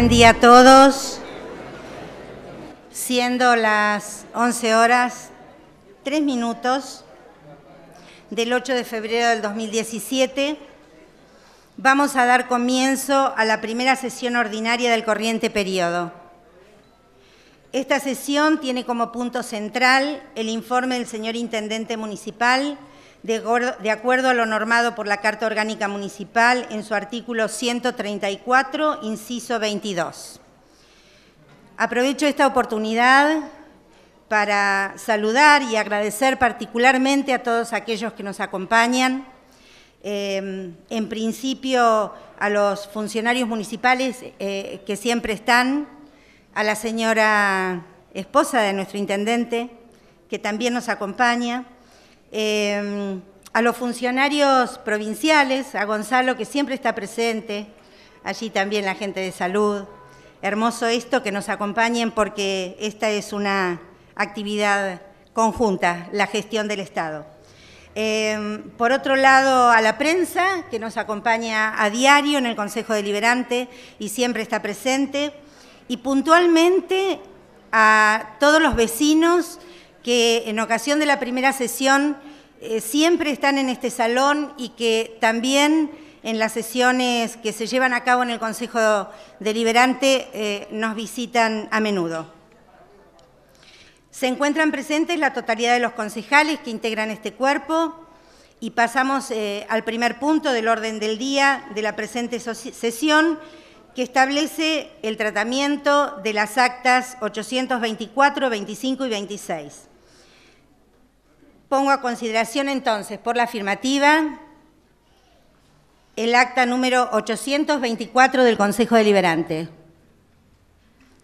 Buen día a todos. Siendo las 11 horas, 3 minutos del 8 de febrero del 2017, vamos a dar comienzo a la primera sesión ordinaria del corriente periodo. Esta sesión tiene como punto central el informe del señor Intendente Municipal de acuerdo a lo normado por la Carta Orgánica Municipal en su artículo 134, inciso 22. Aprovecho esta oportunidad para saludar y agradecer particularmente a todos aquellos que nos acompañan, eh, en principio a los funcionarios municipales eh, que siempre están, a la señora esposa de nuestro intendente, que también nos acompaña, Em, a los funcionarios provinciales, a Gonzalo que siempre está presente, allí también la gente de salud. Hermoso esto que nos acompañen porque esta es una actividad conjunta, la gestión del Estado. Em, por otro lado, a la prensa, que nos acompaña a diario en el Consejo Deliberante y siempre está presente, y puntualmente a todos los vecinos que en ocasión de la primera sesión eh, siempre están en este salón y que también en las sesiones que se llevan a cabo en el Consejo Deliberante eh, nos visitan a menudo. Se encuentran presentes la totalidad de los concejales que integran este cuerpo y pasamos eh, al primer punto del orden del día de la presente sesión que establece el tratamiento de las actas 824, 25 y 26. Pongo a consideración entonces por la afirmativa el acta número 824 del Consejo Deliberante,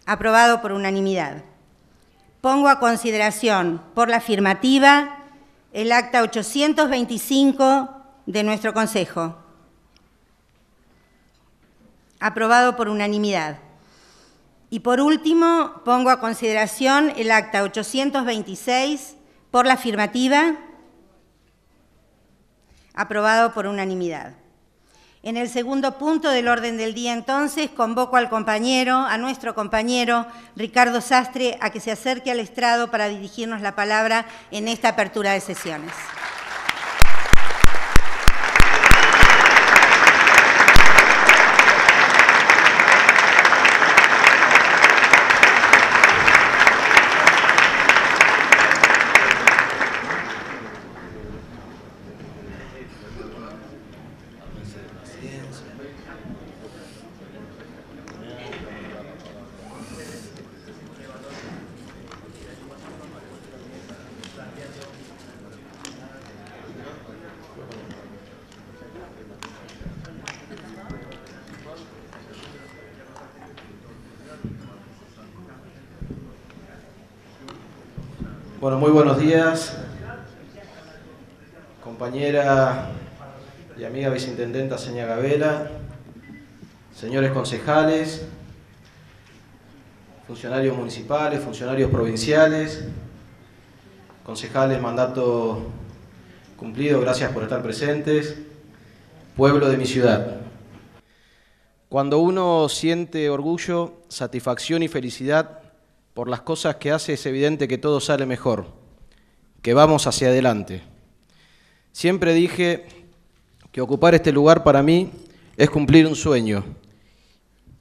aprobado por unanimidad. Pongo a consideración por la afirmativa el acta 825 de nuestro Consejo, aprobado por unanimidad. Y por último, pongo a consideración el acta 826 por la afirmativa, aprobado por unanimidad. En el segundo punto del orden del día, entonces, convoco al compañero, a nuestro compañero Ricardo Sastre, a que se acerque al estrado para dirigirnos la palabra en esta apertura de sesiones. señores concejales, funcionarios municipales, funcionarios provinciales, concejales, mandato cumplido, gracias por estar presentes, pueblo de mi ciudad. Cuando uno siente orgullo, satisfacción y felicidad por las cosas que hace, es evidente que todo sale mejor, que vamos hacia adelante. Siempre dije que ocupar este lugar para mí es cumplir un sueño.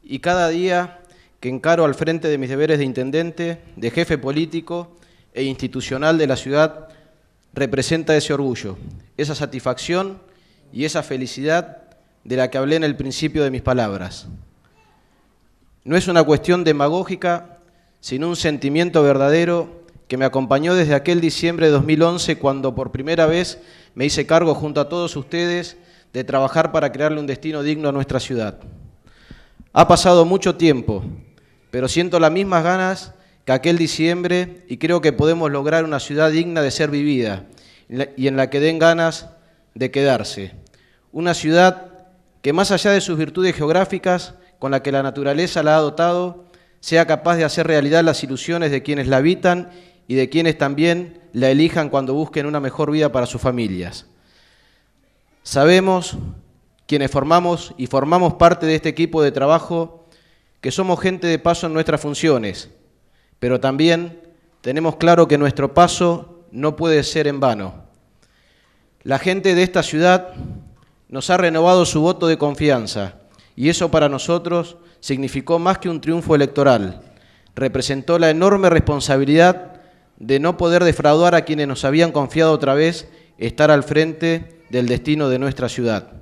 Y cada día que encaro al frente de mis deberes de intendente, de jefe político e institucional de la ciudad, representa ese orgullo, esa satisfacción y esa felicidad de la que hablé en el principio de mis palabras. No es una cuestión demagógica, sino un sentimiento verdadero que me acompañó desde aquel diciembre de 2011 cuando por primera vez me hice cargo junto a todos ustedes de trabajar para crearle un destino digno a nuestra ciudad. Ha pasado mucho tiempo, pero siento las mismas ganas que aquel diciembre y creo que podemos lograr una ciudad digna de ser vivida y en la que den ganas de quedarse. Una ciudad que más allá de sus virtudes geográficas, con la que la naturaleza la ha dotado, sea capaz de hacer realidad las ilusiones de quienes la habitan y de quienes también la elijan cuando busquen una mejor vida para sus familias. Sabemos, quienes formamos y formamos parte de este equipo de trabajo, que somos gente de paso en nuestras funciones, pero también tenemos claro que nuestro paso no puede ser en vano. La gente de esta ciudad nos ha renovado su voto de confianza y eso para nosotros significó más que un triunfo electoral. Representó la enorme responsabilidad de no poder defraudar a quienes nos habían confiado otra vez estar al frente del destino de nuestra ciudad.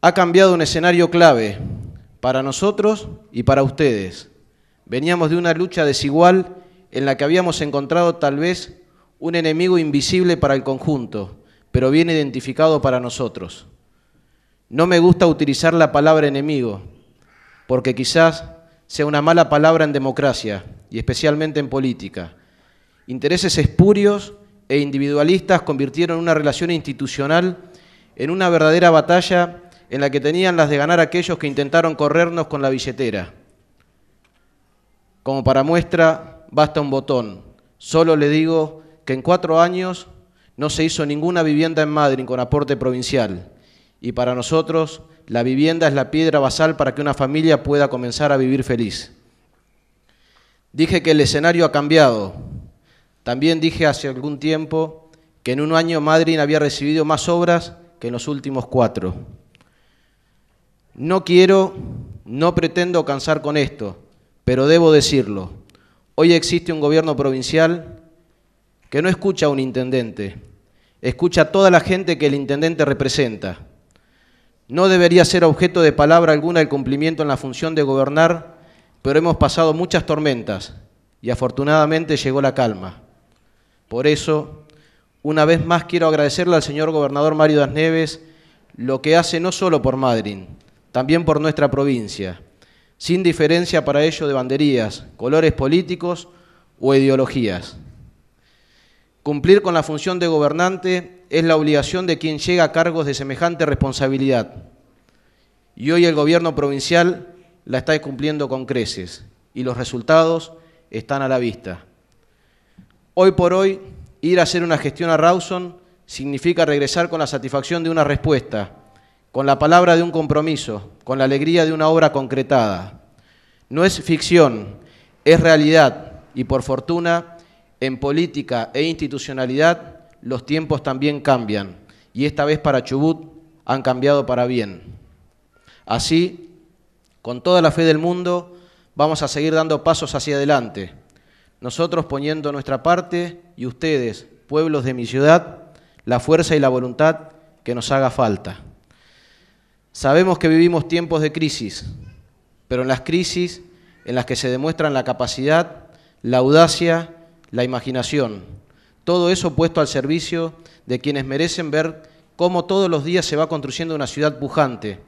Ha cambiado un escenario clave para nosotros y para ustedes. Veníamos de una lucha desigual en la que habíamos encontrado tal vez un enemigo invisible para el conjunto, pero bien identificado para nosotros. No me gusta utilizar la palabra enemigo, porque quizás sea una mala palabra en democracia y especialmente en política. Intereses espurios e individualistas convirtieron una relación institucional en una verdadera batalla en la que tenían las de ganar aquellos que intentaron corrernos con la billetera. Como para muestra, basta un botón. Solo le digo que en cuatro años no se hizo ninguna vivienda en Madrid con aporte provincial. Y para nosotros, la vivienda es la piedra basal para que una familia pueda comenzar a vivir feliz. Dije que el escenario ha cambiado, también dije hace algún tiempo que en un año Madrid había recibido más obras que en los últimos cuatro. No quiero, no pretendo cansar con esto, pero debo decirlo. Hoy existe un gobierno provincial que no escucha a un intendente, escucha a toda la gente que el intendente representa. No debería ser objeto de palabra alguna el cumplimiento en la función de gobernar, pero hemos pasado muchas tormentas y afortunadamente llegó la calma. Por eso, una vez más quiero agradecerle al señor gobernador Mario Das Neves lo que hace no solo por Madrid, también por nuestra provincia, sin diferencia para ello de banderías, colores políticos o ideologías. Cumplir con la función de gobernante es la obligación de quien llega a cargos de semejante responsabilidad. Y hoy el gobierno provincial la está cumpliendo con creces y los resultados están a la vista. Hoy por hoy, ir a hacer una gestión a Rawson significa regresar con la satisfacción de una respuesta, con la palabra de un compromiso, con la alegría de una obra concretada. No es ficción, es realidad y por fortuna, en política e institucionalidad, los tiempos también cambian y esta vez para Chubut han cambiado para bien. Así, con toda la fe del mundo, vamos a seguir dando pasos hacia adelante nosotros poniendo nuestra parte y ustedes, pueblos de mi ciudad, la fuerza y la voluntad que nos haga falta. Sabemos que vivimos tiempos de crisis, pero en las crisis en las que se demuestran la capacidad, la audacia, la imaginación, todo eso puesto al servicio de quienes merecen ver cómo todos los días se va construyendo una ciudad pujante,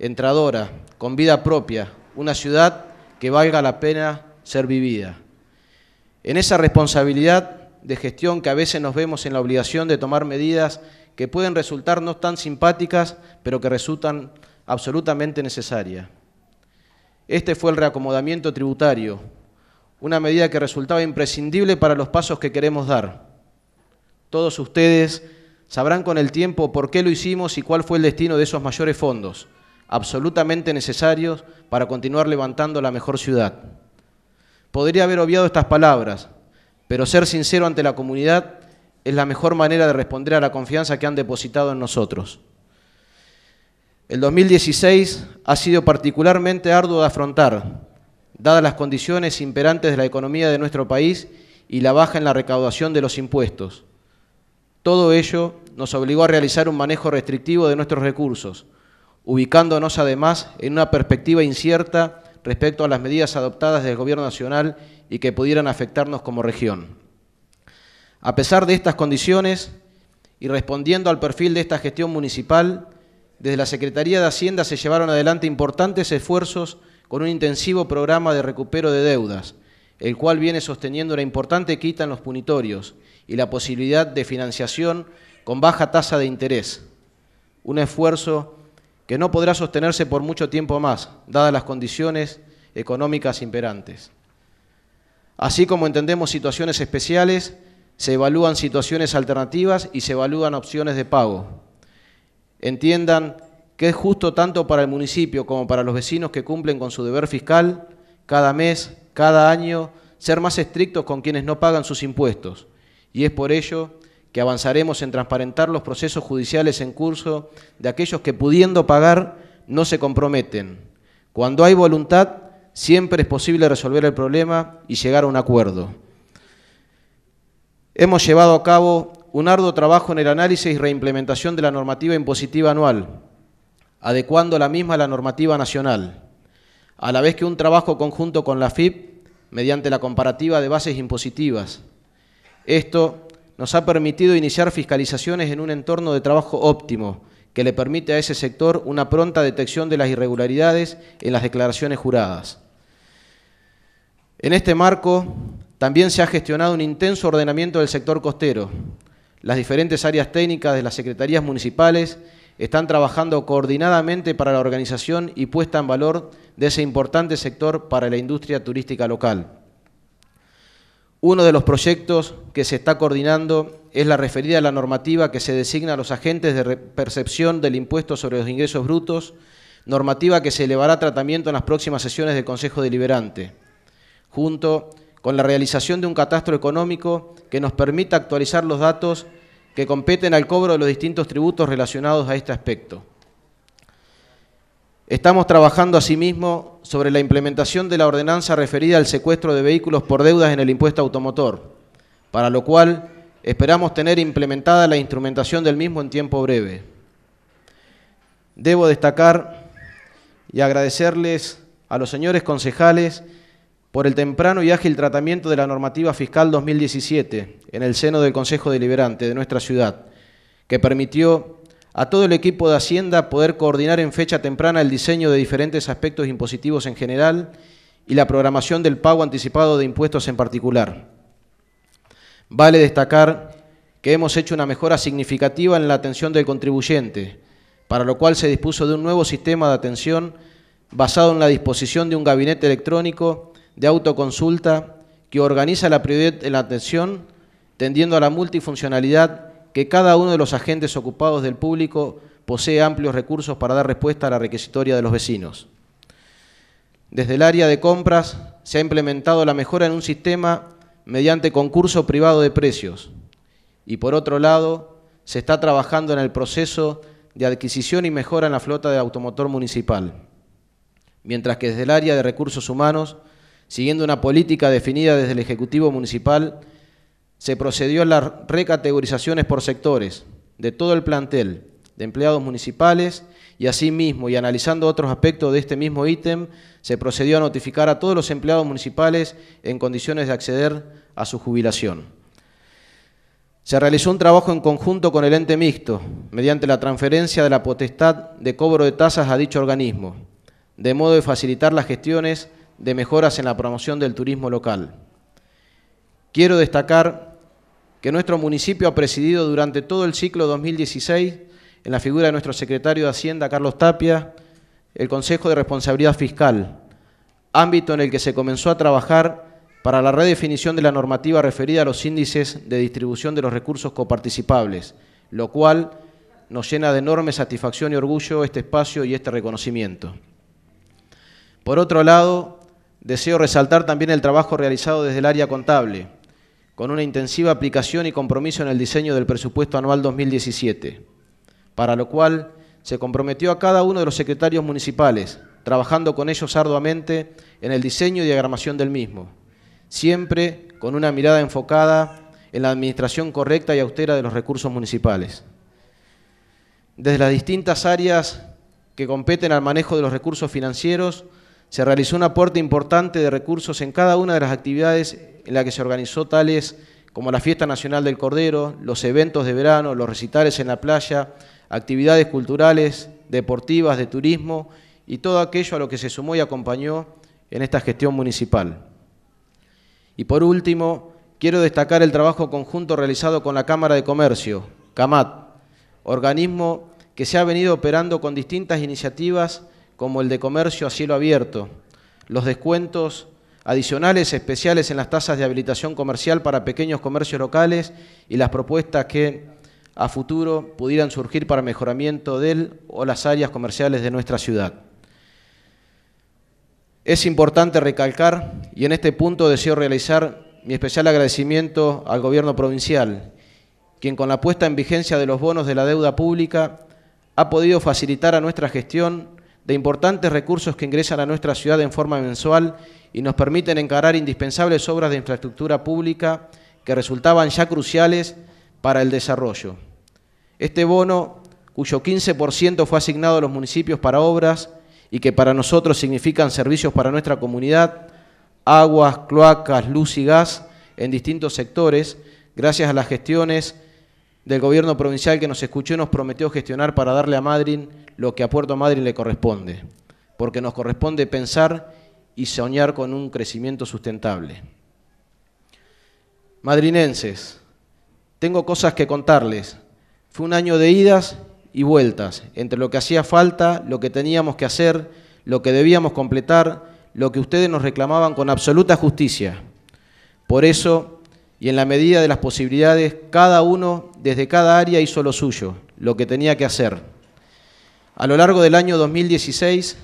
entradora, con vida propia, una ciudad que valga la pena ser vivida en esa responsabilidad de gestión que a veces nos vemos en la obligación de tomar medidas que pueden resultar no tan simpáticas, pero que resultan absolutamente necesarias. Este fue el reacomodamiento tributario, una medida que resultaba imprescindible para los pasos que queremos dar. Todos ustedes sabrán con el tiempo por qué lo hicimos y cuál fue el destino de esos mayores fondos, absolutamente necesarios para continuar levantando la mejor ciudad. Podría haber obviado estas palabras, pero ser sincero ante la comunidad es la mejor manera de responder a la confianza que han depositado en nosotros. El 2016 ha sido particularmente arduo de afrontar, dadas las condiciones imperantes de la economía de nuestro país y la baja en la recaudación de los impuestos. Todo ello nos obligó a realizar un manejo restrictivo de nuestros recursos, ubicándonos además en una perspectiva incierta respecto a las medidas adoptadas del Gobierno Nacional y que pudieran afectarnos como región. A pesar de estas condiciones y respondiendo al perfil de esta gestión municipal, desde la Secretaría de Hacienda se llevaron adelante importantes esfuerzos con un intensivo programa de recupero de deudas, el cual viene sosteniendo la importante quita en los punitorios y la posibilidad de financiación con baja tasa de interés. Un esfuerzo que no podrá sostenerse por mucho tiempo más, dadas las condiciones económicas imperantes. Así como entendemos situaciones especiales, se evalúan situaciones alternativas y se evalúan opciones de pago. Entiendan que es justo tanto para el municipio como para los vecinos que cumplen con su deber fiscal cada mes, cada año, ser más estrictos con quienes no pagan sus impuestos. Y es por ello que avanzaremos en transparentar los procesos judiciales en curso de aquellos que pudiendo pagar no se comprometen. Cuando hay voluntad, siempre es posible resolver el problema y llegar a un acuerdo. Hemos llevado a cabo un arduo trabajo en el análisis y reimplementación de la normativa impositiva anual, adecuando la misma a la normativa nacional, a la vez que un trabajo conjunto con la FIP mediante la comparativa de bases impositivas. Esto nos ha permitido iniciar fiscalizaciones en un entorno de trabajo óptimo que le permite a ese sector una pronta detección de las irregularidades en las declaraciones juradas. En este marco, también se ha gestionado un intenso ordenamiento del sector costero. Las diferentes áreas técnicas de las secretarías municipales están trabajando coordinadamente para la organización y puesta en valor de ese importante sector para la industria turística local. Uno de los proyectos que se está coordinando es la referida a la normativa que se designa a los agentes de percepción del impuesto sobre los ingresos brutos, normativa que se elevará a tratamiento en las próximas sesiones del Consejo Deliberante, junto con la realización de un catastro económico que nos permita actualizar los datos que competen al cobro de los distintos tributos relacionados a este aspecto. Estamos trabajando asimismo sobre la implementación de la ordenanza referida al secuestro de vehículos por deudas en el impuesto automotor, para lo cual esperamos tener implementada la instrumentación del mismo en tiempo breve. Debo destacar y agradecerles a los señores concejales por el temprano y ágil tratamiento de la normativa fiscal 2017 en el seno del Consejo Deliberante de nuestra ciudad, que permitió a todo el equipo de Hacienda poder coordinar en fecha temprana el diseño de diferentes aspectos impositivos en general y la programación del pago anticipado de impuestos en particular. Vale destacar que hemos hecho una mejora significativa en la atención del contribuyente, para lo cual se dispuso de un nuevo sistema de atención basado en la disposición de un gabinete electrónico de autoconsulta que organiza la prioridad en la atención, tendiendo a la multifuncionalidad que cada uno de los agentes ocupados del público posee amplios recursos para dar respuesta a la requisitoria de los vecinos. Desde el área de compras se ha implementado la mejora en un sistema mediante concurso privado de precios y por otro lado se está trabajando en el proceso de adquisición y mejora en la flota de automotor municipal, mientras que desde el área de recursos humanos, siguiendo una política definida desde el Ejecutivo Municipal, se procedió a las recategorizaciones por sectores de todo el plantel de empleados municipales y asimismo, y analizando otros aspectos de este mismo ítem, se procedió a notificar a todos los empleados municipales en condiciones de acceder a su jubilación. Se realizó un trabajo en conjunto con el ente mixto, mediante la transferencia de la potestad de cobro de tasas a dicho organismo, de modo de facilitar las gestiones de mejoras en la promoción del turismo local. Quiero destacar que nuestro municipio ha presidido durante todo el ciclo 2016 en la figura de nuestro secretario de Hacienda, Carlos Tapia, el Consejo de Responsabilidad Fiscal, ámbito en el que se comenzó a trabajar para la redefinición de la normativa referida a los índices de distribución de los recursos coparticipables, lo cual nos llena de enorme satisfacción y orgullo este espacio y este reconocimiento. Por otro lado, deseo resaltar también el trabajo realizado desde el área contable, con una intensiva aplicación y compromiso en el diseño del presupuesto anual 2017, para lo cual se comprometió a cada uno de los secretarios municipales, trabajando con ellos arduamente en el diseño y diagramación del mismo, siempre con una mirada enfocada en la administración correcta y austera de los recursos municipales. Desde las distintas áreas que competen al manejo de los recursos financieros, se realizó un aporte importante de recursos en cada una de las actividades en las que se organizó tales como la Fiesta Nacional del Cordero, los eventos de verano, los recitales en la playa, actividades culturales, deportivas, de turismo y todo aquello a lo que se sumó y acompañó en esta gestión municipal. Y por último, quiero destacar el trabajo conjunto realizado con la Cámara de Comercio, CAMAT, organismo que se ha venido operando con distintas iniciativas como el de comercio a cielo abierto, los descuentos adicionales especiales en las tasas de habilitación comercial para pequeños comercios locales y las propuestas que a futuro pudieran surgir para mejoramiento él o las áreas comerciales de nuestra ciudad. Es importante recalcar, y en este punto deseo realizar mi especial agradecimiento al Gobierno provincial, quien con la puesta en vigencia de los bonos de la deuda pública ha podido facilitar a nuestra gestión de importantes recursos que ingresan a nuestra ciudad en forma mensual y nos permiten encarar indispensables obras de infraestructura pública que resultaban ya cruciales para el desarrollo. Este bono, cuyo 15% fue asignado a los municipios para obras y que para nosotros significan servicios para nuestra comunidad, aguas, cloacas, luz y gas en distintos sectores, gracias a las gestiones del gobierno provincial que nos escuchó y nos prometió gestionar para darle a Madrid lo que a Puerto madrid le corresponde, porque nos corresponde pensar y soñar con un crecimiento sustentable. Madrinenses, tengo cosas que contarles. Fue un año de idas y vueltas entre lo que hacía falta, lo que teníamos que hacer, lo que debíamos completar, lo que ustedes nos reclamaban con absoluta justicia. Por eso y en la medida de las posibilidades, cada uno desde cada área hizo lo suyo, lo que tenía que hacer. A lo largo del año 2016,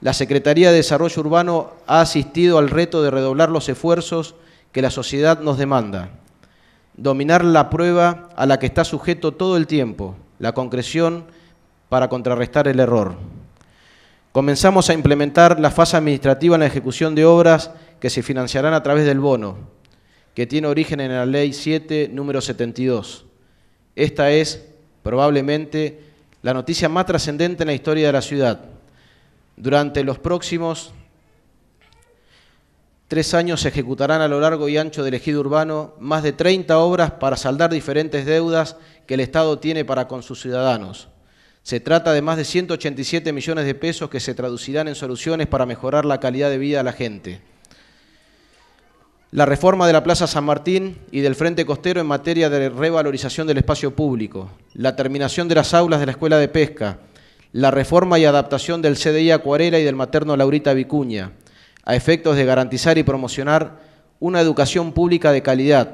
la Secretaría de Desarrollo Urbano ha asistido al reto de redoblar los esfuerzos que la sociedad nos demanda, dominar la prueba a la que está sujeto todo el tiempo, la concreción para contrarrestar el error. Comenzamos a implementar la fase administrativa en la ejecución de obras que se financiarán a través del bono, que tiene origen en la Ley 7, número 72. Esta es probablemente la noticia más trascendente en la historia de la ciudad. Durante los próximos tres años se ejecutarán a lo largo y ancho del ejido urbano más de 30 obras para saldar diferentes deudas que el Estado tiene para con sus ciudadanos. Se trata de más de 187 millones de pesos que se traducirán en soluciones para mejorar la calidad de vida de la gente la reforma de la Plaza San Martín y del Frente Costero en materia de revalorización del espacio público, la terminación de las aulas de la Escuela de Pesca, la reforma y adaptación del CDI Acuarela y del materno Laurita Vicuña, a efectos de garantizar y promocionar una educación pública de calidad,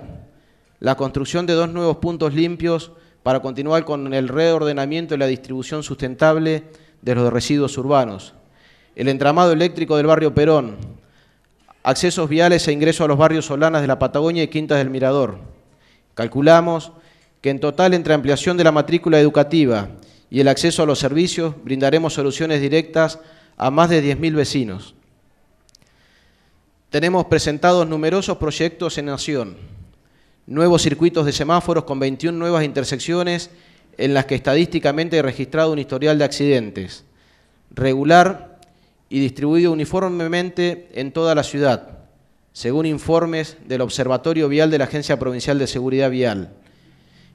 la construcción de dos nuevos puntos limpios para continuar con el reordenamiento y la distribución sustentable de los residuos urbanos, el entramado eléctrico del barrio Perón, accesos viales e ingreso a los barrios solanas de la Patagonia y Quintas del Mirador. Calculamos que en total entre ampliación de la matrícula educativa y el acceso a los servicios brindaremos soluciones directas a más de 10.000 vecinos. Tenemos presentados numerosos proyectos en Nación, nuevos circuitos de semáforos con 21 nuevas intersecciones en las que estadísticamente he registrado un historial de accidentes, regular y distribuido uniformemente en toda la ciudad, según informes del Observatorio Vial de la Agencia Provincial de Seguridad Vial.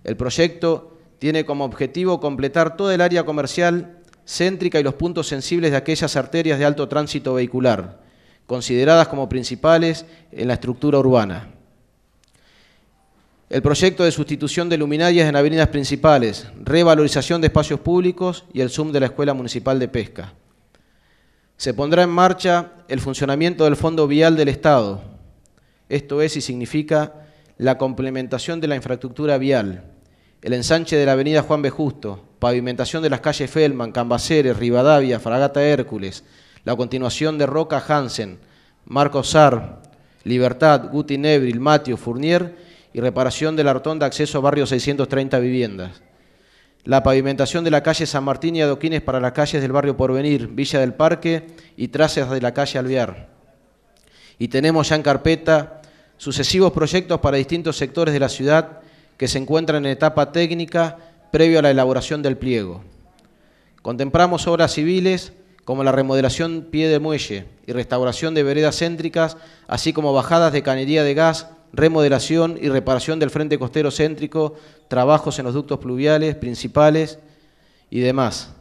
El proyecto tiene como objetivo completar toda el área comercial céntrica y los puntos sensibles de aquellas arterias de alto tránsito vehicular, consideradas como principales en la estructura urbana. El proyecto de sustitución de luminarias en avenidas principales, revalorización de espacios públicos y el Zoom de la Escuela Municipal de Pesca. Se pondrá en marcha el funcionamiento del Fondo Vial del Estado, esto es y significa la complementación de la infraestructura vial, el ensanche de la avenida Juan B. Justo, pavimentación de las calles Felman, Cambaceres, Rivadavia, Fragata Hércules, la continuación de Roca Hansen, Marcos Sar, Libertad, Guti Nebril, Matio, Fournier y reparación del la de acceso a barrio 630 viviendas la pavimentación de la calle San Martín y adoquines para las calles del barrio Porvenir, Villa del Parque y trazas de la calle Alvear. Y tenemos ya en carpeta sucesivos proyectos para distintos sectores de la ciudad que se encuentran en etapa técnica previo a la elaboración del pliego. Contemplamos obras civiles como la remodelación pie de muelle y restauración de veredas céntricas, así como bajadas de canería de gas remodelación y reparación del frente costero céntrico, trabajos en los ductos pluviales principales y demás.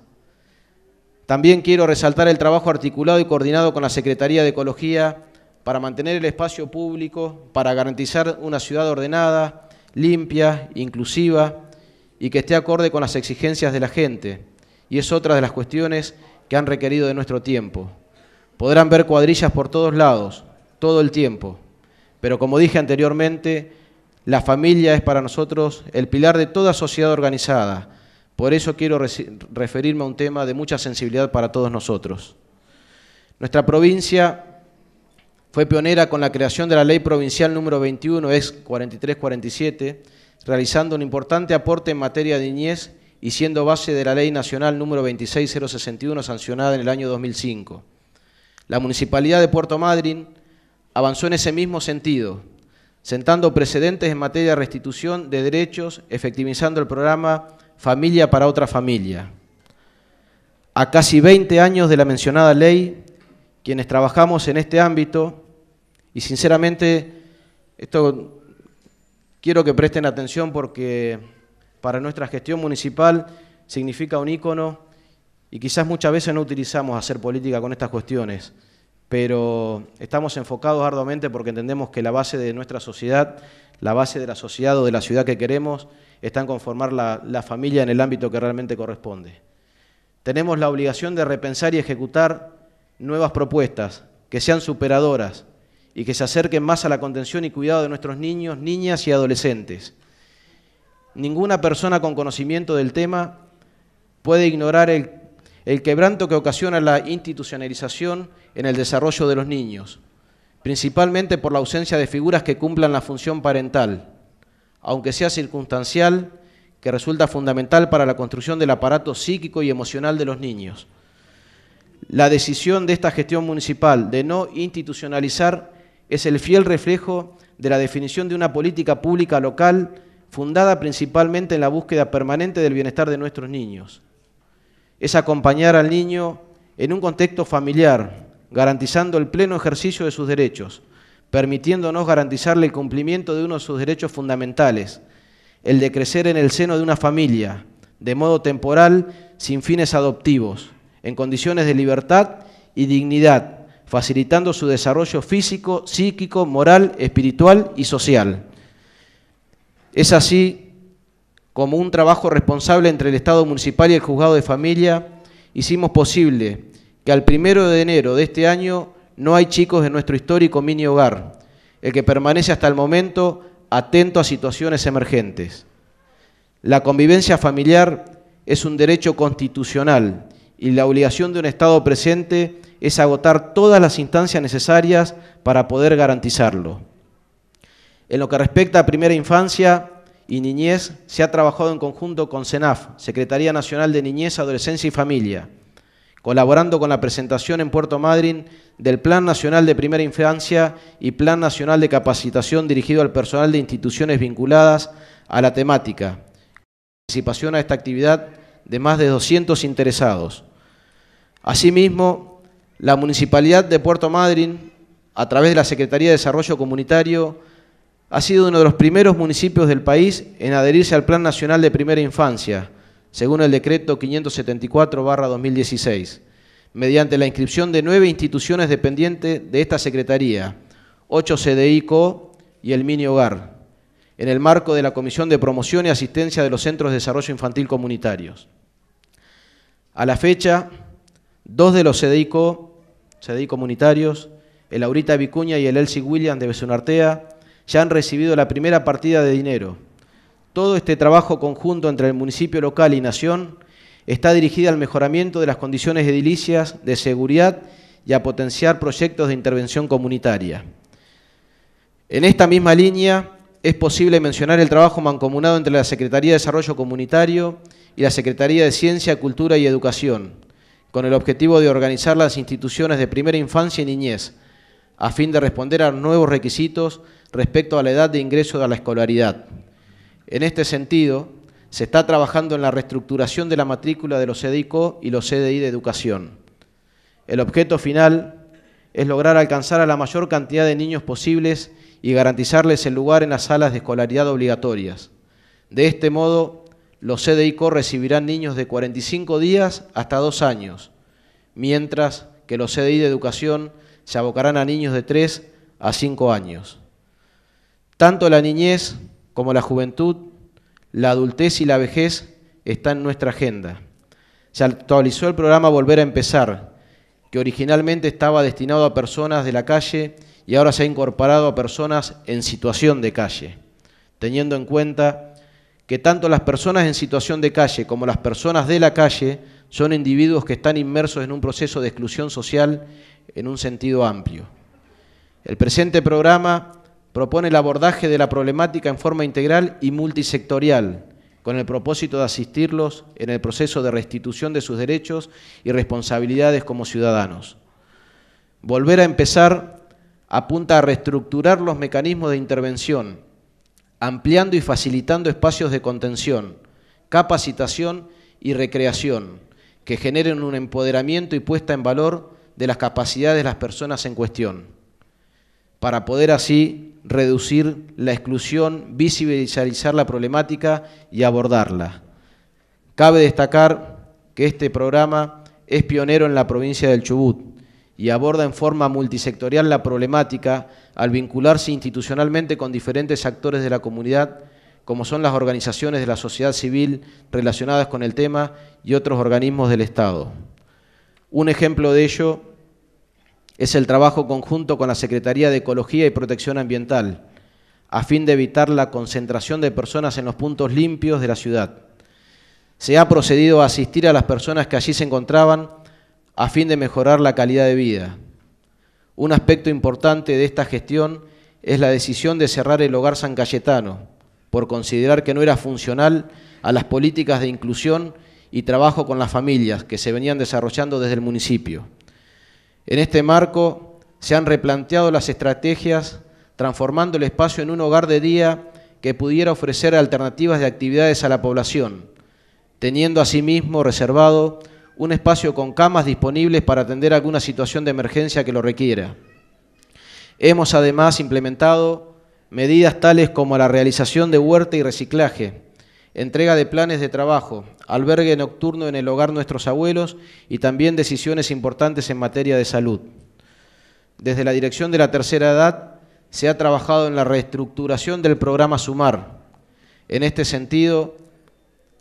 También quiero resaltar el trabajo articulado y coordinado con la Secretaría de Ecología para mantener el espacio público, para garantizar una ciudad ordenada, limpia, inclusiva y que esté acorde con las exigencias de la gente. Y es otra de las cuestiones que han requerido de nuestro tiempo. Podrán ver cuadrillas por todos lados, todo el tiempo pero como dije anteriormente, la familia es para nosotros el pilar de toda sociedad organizada. Por eso quiero referirme a un tema de mucha sensibilidad para todos nosotros. Nuestra provincia fue pionera con la creación de la Ley Provincial número 21, es 4347, realizando un importante aporte en materia de niñez y siendo base de la Ley Nacional número 26061 sancionada en el año 2005. La Municipalidad de Puerto Madryn avanzó en ese mismo sentido, sentando precedentes en materia de restitución de derechos, efectivizando el programa Familia para otra familia. A casi 20 años de la mencionada ley, quienes trabajamos en este ámbito, y sinceramente, esto quiero que presten atención porque para nuestra gestión municipal significa un ícono y quizás muchas veces no utilizamos hacer política con estas cuestiones pero estamos enfocados arduamente porque entendemos que la base de nuestra sociedad, la base de la sociedad o de la ciudad que queremos, está en conformar la, familia en el ámbito que realmente corresponde. Tenemos la obligación de repensar y ejecutar nuevas propuestas que sean superadoras y que se acerquen más a la contención y cuidado de nuestros niños, niñas y adolescentes. Ninguna persona con conocimiento del tema puede ignorar el el quebranto que ocasiona la institucionalización en el desarrollo de los niños, principalmente por la ausencia de figuras que cumplan la función parental, aunque sea circunstancial, que resulta fundamental para la construcción del aparato psíquico y emocional de los niños. La decisión de esta gestión municipal de no institucionalizar es el fiel reflejo de la definición de una política pública local fundada principalmente en la búsqueda permanente del bienestar de nuestros niños es acompañar al niño en un contexto familiar, garantizando el pleno ejercicio de sus derechos, permitiéndonos garantizarle el cumplimiento de uno de sus derechos fundamentales, el de crecer en el seno de una familia, de modo temporal, sin fines adoptivos, en condiciones de libertad y dignidad, facilitando su desarrollo físico, psíquico, moral, espiritual y social. Es así como un trabajo responsable entre el Estado municipal y el juzgado de familia, hicimos posible que al primero de enero de este año no hay chicos en nuestro histórico mini hogar, el que permanece hasta el momento atento a situaciones emergentes. La convivencia familiar es un derecho constitucional y la obligación de un Estado presente es agotar todas las instancias necesarias para poder garantizarlo. En lo que respecta a primera infancia, y Niñez se ha trabajado en conjunto con CENAF, Secretaría Nacional de Niñez, Adolescencia y Familia, colaborando con la presentación en Puerto Madryn del Plan Nacional de Primera Infancia y Plan Nacional de Capacitación dirigido al personal de instituciones vinculadas a la temática. Participación a esta actividad de más de 200 interesados. Asimismo, la Municipalidad de Puerto Madryn, a través de la Secretaría de Desarrollo Comunitario, ha sido uno de los primeros municipios del país en adherirse al Plan Nacional de Primera Infancia, según el decreto 574-2016, mediante la inscripción de nueve instituciones dependientes de esta Secretaría, ocho co y el Mini Hogar, en el marco de la Comisión de Promoción y Asistencia de los Centros de Desarrollo Infantil Comunitarios. A la fecha, dos de los CDICO, CDI comunitarios, el Aurita Vicuña y el Elsie Williams de Besunartea, ya han recibido la primera partida de dinero. Todo este trabajo conjunto entre el municipio local y Nación está dirigido al mejoramiento de las condiciones edilicias, de seguridad y a potenciar proyectos de intervención comunitaria. En esta misma línea es posible mencionar el trabajo mancomunado entre la Secretaría de Desarrollo Comunitario y la Secretaría de Ciencia, Cultura y Educación, con el objetivo de organizar las instituciones de primera infancia y niñez, a fin de responder a nuevos requisitos respecto a la edad de ingreso a la escolaridad. En este sentido, se está trabajando en la reestructuración de la matrícula de los CDICO y los CDI de educación. El objeto final es lograr alcanzar a la mayor cantidad de niños posibles y garantizarles el lugar en las salas de escolaridad obligatorias. De este modo, los CDICO recibirán niños de 45 días hasta 2 años, mientras que los CDI de educación se abocarán a niños de 3 a 5 años. Tanto la niñez como la juventud, la adultez y la vejez están en nuestra agenda. Se actualizó el programa Volver a empezar, que originalmente estaba destinado a personas de la calle y ahora se ha incorporado a personas en situación de calle, teniendo en cuenta que tanto las personas en situación de calle como las personas de la calle son individuos que están inmersos en un proceso de exclusión social en un sentido amplio. El presente programa propone el abordaje de la problemática en forma integral y multisectorial, con el propósito de asistirlos en el proceso de restitución de sus derechos y responsabilidades como ciudadanos. Volver a empezar apunta a reestructurar los mecanismos de intervención, ampliando y facilitando espacios de contención, capacitación y recreación, que generen un empoderamiento y puesta en valor de las capacidades de las personas en cuestión, para poder así reducir la exclusión, visibilizar la problemática y abordarla. Cabe destacar que este programa es pionero en la provincia del Chubut y aborda en forma multisectorial la problemática al vincularse institucionalmente con diferentes actores de la comunidad, como son las organizaciones de la sociedad civil relacionadas con el tema y otros organismos del Estado. Un ejemplo de ello es el trabajo conjunto con la Secretaría de Ecología y Protección Ambiental, a fin de evitar la concentración de personas en los puntos limpios de la ciudad. Se ha procedido a asistir a las personas que allí se encontraban a fin de mejorar la calidad de vida. Un aspecto importante de esta gestión es la decisión de cerrar el hogar San Cayetano, por considerar que no era funcional a las políticas de inclusión y trabajo con las familias que se venían desarrollando desde el municipio. En este marco se han replanteado las estrategias transformando el espacio en un hogar de día que pudiera ofrecer alternativas de actividades a la población, teniendo asimismo reservado un espacio con camas disponibles para atender alguna situación de emergencia que lo requiera. Hemos además implementado medidas tales como la realización de huerta y reciclaje, entrega de planes de trabajo, albergue nocturno en el hogar nuestros abuelos y también decisiones importantes en materia de salud. Desde la Dirección de la Tercera Edad se ha trabajado en la reestructuración del programa Sumar. En este sentido,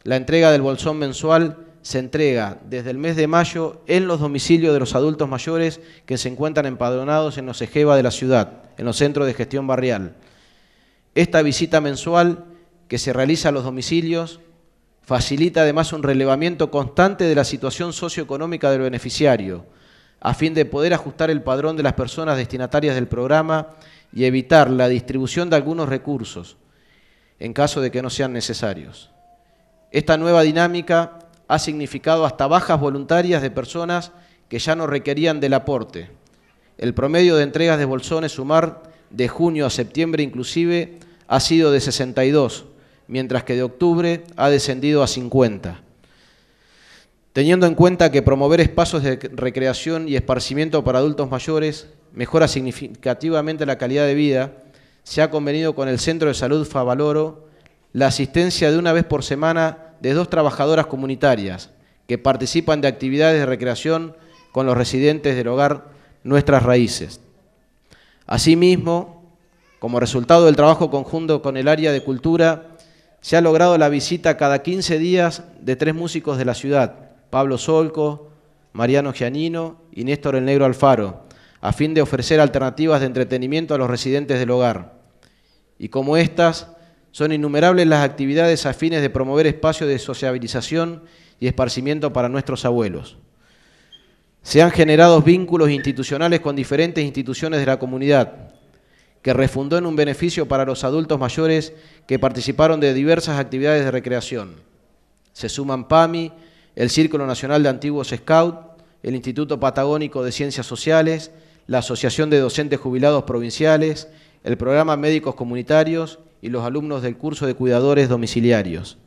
la entrega del bolsón mensual se entrega desde el mes de mayo en los domicilios de los adultos mayores que se encuentran empadronados en los Ejeva de la ciudad, en los centros de gestión barrial. Esta visita mensual que se realiza a los domicilios, facilita además un relevamiento constante de la situación socioeconómica del beneficiario, a fin de poder ajustar el padrón de las personas destinatarias del programa y evitar la distribución de algunos recursos, en caso de que no sean necesarios. Esta nueva dinámica ha significado hasta bajas voluntarias de personas que ya no requerían del aporte. El promedio de entregas de bolsones sumar de junio a septiembre inclusive ha sido de 62, mientras que de octubre ha descendido a 50. Teniendo en cuenta que promover espacios de recreación y esparcimiento para adultos mayores mejora significativamente la calidad de vida, se ha convenido con el Centro de Salud Favaloro la asistencia de una vez por semana de dos trabajadoras comunitarias que participan de actividades de recreación con los residentes del hogar Nuestras Raíces. Asimismo, como resultado del trabajo conjunto con el área de cultura, se ha logrado la visita cada 15 días de tres músicos de la ciudad, Pablo Solco, Mariano Gianino y Néstor el Negro Alfaro, a fin de ofrecer alternativas de entretenimiento a los residentes del hogar. Y como estas, son innumerables las actividades a fines de promover espacios de sociabilización y esparcimiento para nuestros abuelos. Se han generado vínculos institucionales con diferentes instituciones de la comunidad, que refundó en un beneficio para los adultos mayores que participaron de diversas actividades de recreación. Se suman PAMI, el Círculo Nacional de Antiguos Scout, el Instituto Patagónico de Ciencias Sociales, la Asociación de Docentes Jubilados Provinciales, el Programa Médicos Comunitarios y los alumnos del curso de cuidadores domiciliarios.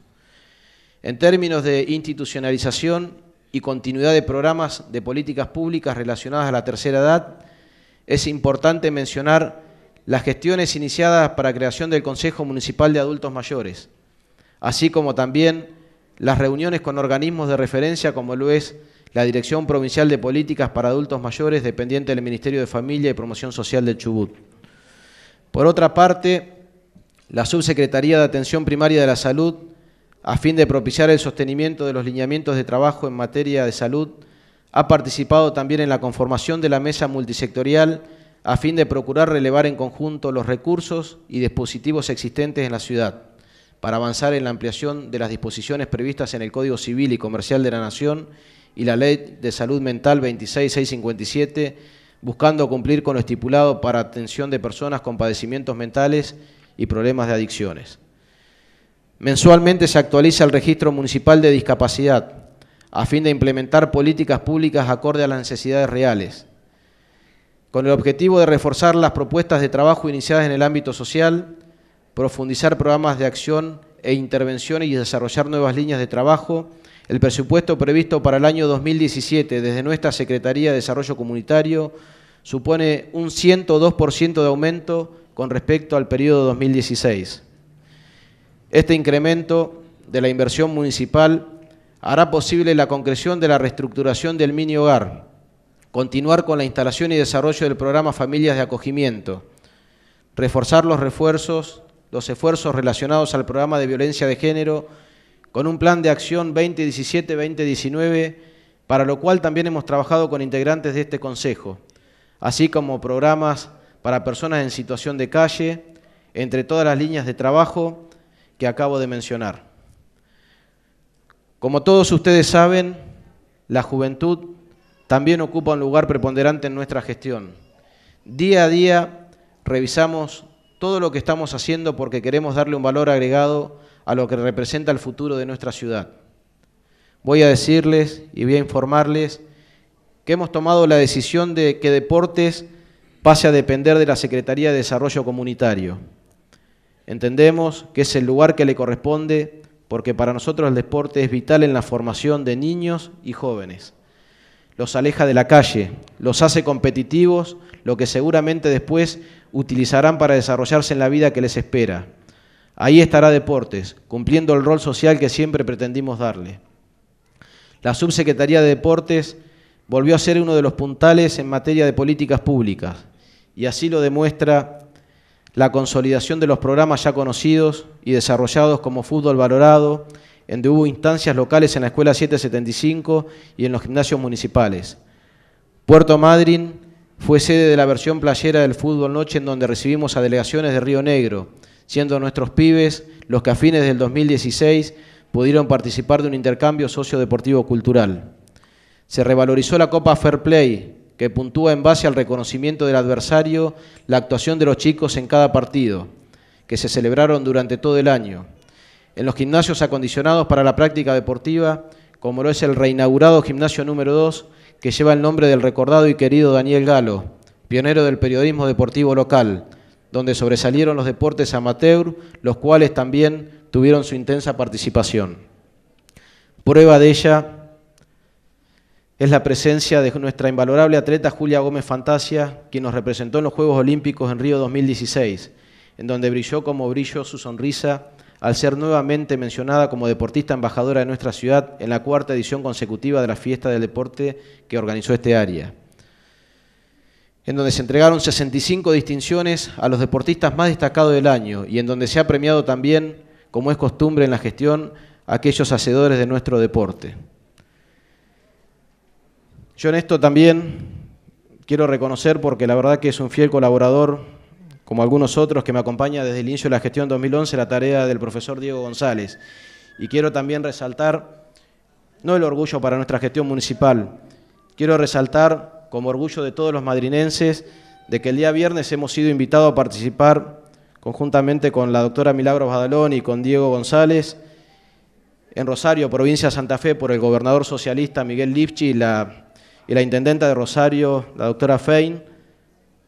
En términos de institucionalización y continuidad de programas de políticas públicas relacionadas a la tercera edad, es importante mencionar las gestiones iniciadas para creación del Consejo Municipal de Adultos Mayores, así como también las reuniones con organismos de referencia como lo es la Dirección Provincial de Políticas para Adultos Mayores dependiente del Ministerio de Familia y Promoción Social de Chubut. Por otra parte, la Subsecretaría de Atención Primaria de la Salud, a fin de propiciar el sostenimiento de los lineamientos de trabajo en materia de salud, ha participado también en la conformación de la mesa multisectorial a fin de procurar relevar en conjunto los recursos y dispositivos existentes en la ciudad, para avanzar en la ampliación de las disposiciones previstas en el Código Civil y Comercial de la Nación y la Ley de Salud Mental 26657, buscando cumplir con lo estipulado para atención de personas con padecimientos mentales y problemas de adicciones. Mensualmente se actualiza el Registro Municipal de Discapacidad, a fin de implementar políticas públicas acorde a las necesidades reales con el objetivo de reforzar las propuestas de trabajo iniciadas en el ámbito social, profundizar programas de acción e intervención y desarrollar nuevas líneas de trabajo, el presupuesto previsto para el año 2017 desde nuestra Secretaría de Desarrollo Comunitario supone un 102% de aumento con respecto al periodo 2016. Este incremento de la inversión municipal hará posible la concreción de la reestructuración del mini hogar, continuar con la instalación y desarrollo del programa Familias de Acogimiento, reforzar los refuerzos, los esfuerzos relacionados al programa de violencia de género con un plan de acción 2017-2019, para lo cual también hemos trabajado con integrantes de este Consejo, así como programas para personas en situación de calle, entre todas las líneas de trabajo que acabo de mencionar. Como todos ustedes saben, la juventud también ocupa un lugar preponderante en nuestra gestión. Día a día revisamos todo lo que estamos haciendo porque queremos darle un valor agregado a lo que representa el futuro de nuestra ciudad. Voy a decirles y voy a informarles que hemos tomado la decisión de que deportes pase a depender de la Secretaría de Desarrollo Comunitario. Entendemos que es el lugar que le corresponde porque para nosotros el deporte es vital en la formación de niños y jóvenes los aleja de la calle, los hace competitivos, lo que seguramente después utilizarán para desarrollarse en la vida que les espera. Ahí estará Deportes, cumpliendo el rol social que siempre pretendimos darle. La Subsecretaría de Deportes volvió a ser uno de los puntales en materia de políticas públicas, y así lo demuestra la consolidación de los programas ya conocidos y desarrollados como Fútbol Valorado, donde hubo instancias locales en la Escuela 775 y en los gimnasios municipales. Puerto Madryn fue sede de la versión playera del fútbol noche en donde recibimos a delegaciones de Río Negro, siendo nuestros pibes los que a fines del 2016 pudieron participar de un intercambio sociodeportivo cultural. Se revalorizó la Copa Fair Play, que puntúa en base al reconocimiento del adversario la actuación de los chicos en cada partido, que se celebraron durante todo el año en los gimnasios acondicionados para la práctica deportiva, como lo es el reinaugurado gimnasio número 2, que lleva el nombre del recordado y querido Daniel Galo, pionero del periodismo deportivo local, donde sobresalieron los deportes amateur, los cuales también tuvieron su intensa participación. Prueba de ella es la presencia de nuestra invalorable atleta Julia Gómez Fantasia, quien nos representó en los Juegos Olímpicos en Río 2016, en donde brilló como brilló su sonrisa al ser nuevamente mencionada como deportista embajadora de nuestra ciudad en la cuarta edición consecutiva de la fiesta del deporte que organizó este área, en donde se entregaron 65 distinciones a los deportistas más destacados del año y en donde se ha premiado también, como es costumbre en la gestión, a aquellos hacedores de nuestro deporte. Yo en esto también quiero reconocer, porque la verdad que es un fiel colaborador como algunos otros que me acompaña desde el inicio de la gestión 2011, la tarea del profesor Diego González. Y quiero también resaltar, no el orgullo para nuestra gestión municipal, quiero resaltar como orgullo de todos los madrinenses de que el día viernes hemos sido invitados a participar conjuntamente con la doctora Milagro Badalón y con Diego González en Rosario, provincia de Santa Fe, por el gobernador socialista Miguel Lipchi y la, y la intendenta de Rosario, la doctora Fein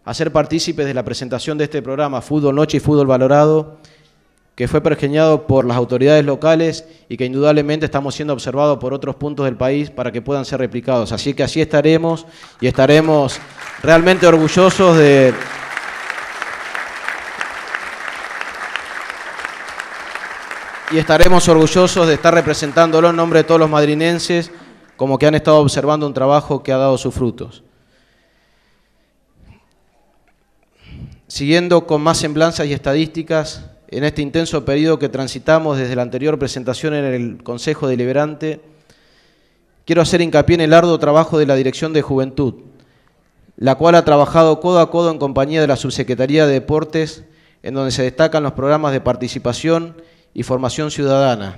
a ser partícipes de la presentación de este programa Fútbol Noche y Fútbol Valorado, que fue pergeñado por las autoridades locales y que indudablemente estamos siendo observados por otros puntos del país para que puedan ser replicados. Así que así estaremos y estaremos realmente orgullosos de... Y estaremos orgullosos de estar representándolo en nombre de todos los madrinenses, como que han estado observando un trabajo que ha dado sus frutos. Siguiendo con más semblanzas y estadísticas, en este intenso periodo que transitamos desde la anterior presentación en el Consejo Deliberante, quiero hacer hincapié en el arduo trabajo de la Dirección de Juventud, la cual ha trabajado codo a codo en compañía de la Subsecretaría de Deportes, en donde se destacan los programas de participación y formación ciudadana.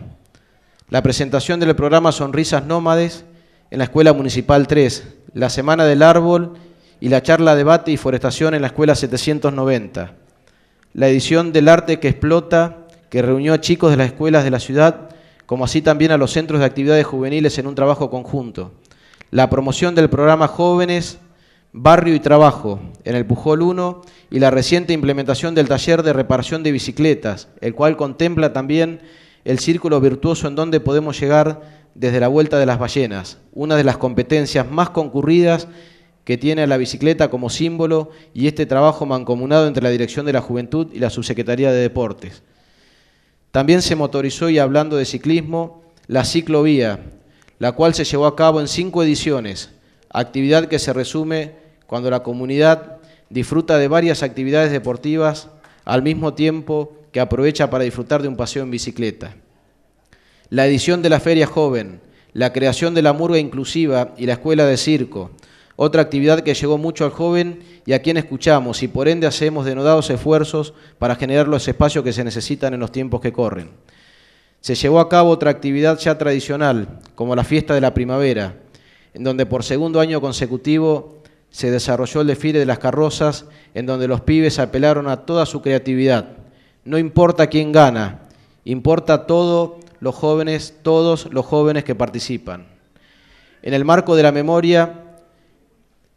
La presentación del programa Sonrisas Nómades en la Escuela Municipal 3, la Semana del Árbol y la charla Debate y Forestación en la Escuela 790. La edición del Arte que Explota, que reunió a chicos de las escuelas de la ciudad, como así también a los centros de actividades juveniles en un trabajo conjunto. La promoción del programa Jóvenes, Barrio y Trabajo en el Pujol 1 y la reciente implementación del taller de reparación de bicicletas, el cual contempla también el círculo virtuoso en donde podemos llegar desde la Vuelta de las Ballenas, una de las competencias más concurridas que tiene a la bicicleta como símbolo y este trabajo mancomunado entre la Dirección de la Juventud y la Subsecretaría de Deportes. También se motorizó, y hablando de ciclismo, la ciclovía, la cual se llevó a cabo en cinco ediciones, actividad que se resume cuando la comunidad disfruta de varias actividades deportivas al mismo tiempo que aprovecha para disfrutar de un paseo en bicicleta. La edición de la Feria Joven, la creación de la Murga Inclusiva y la Escuela de Circo, otra actividad que llegó mucho al joven y a quien escuchamos y por ende hacemos denodados esfuerzos para generar los espacios que se necesitan en los tiempos que corren. Se llevó a cabo otra actividad ya tradicional, como la fiesta de la primavera, en donde por segundo año consecutivo se desarrolló el desfile de las carrozas, en donde los pibes apelaron a toda su creatividad. No importa quién gana, importa todos los jóvenes, todos los jóvenes que participan. En el marco de la memoria,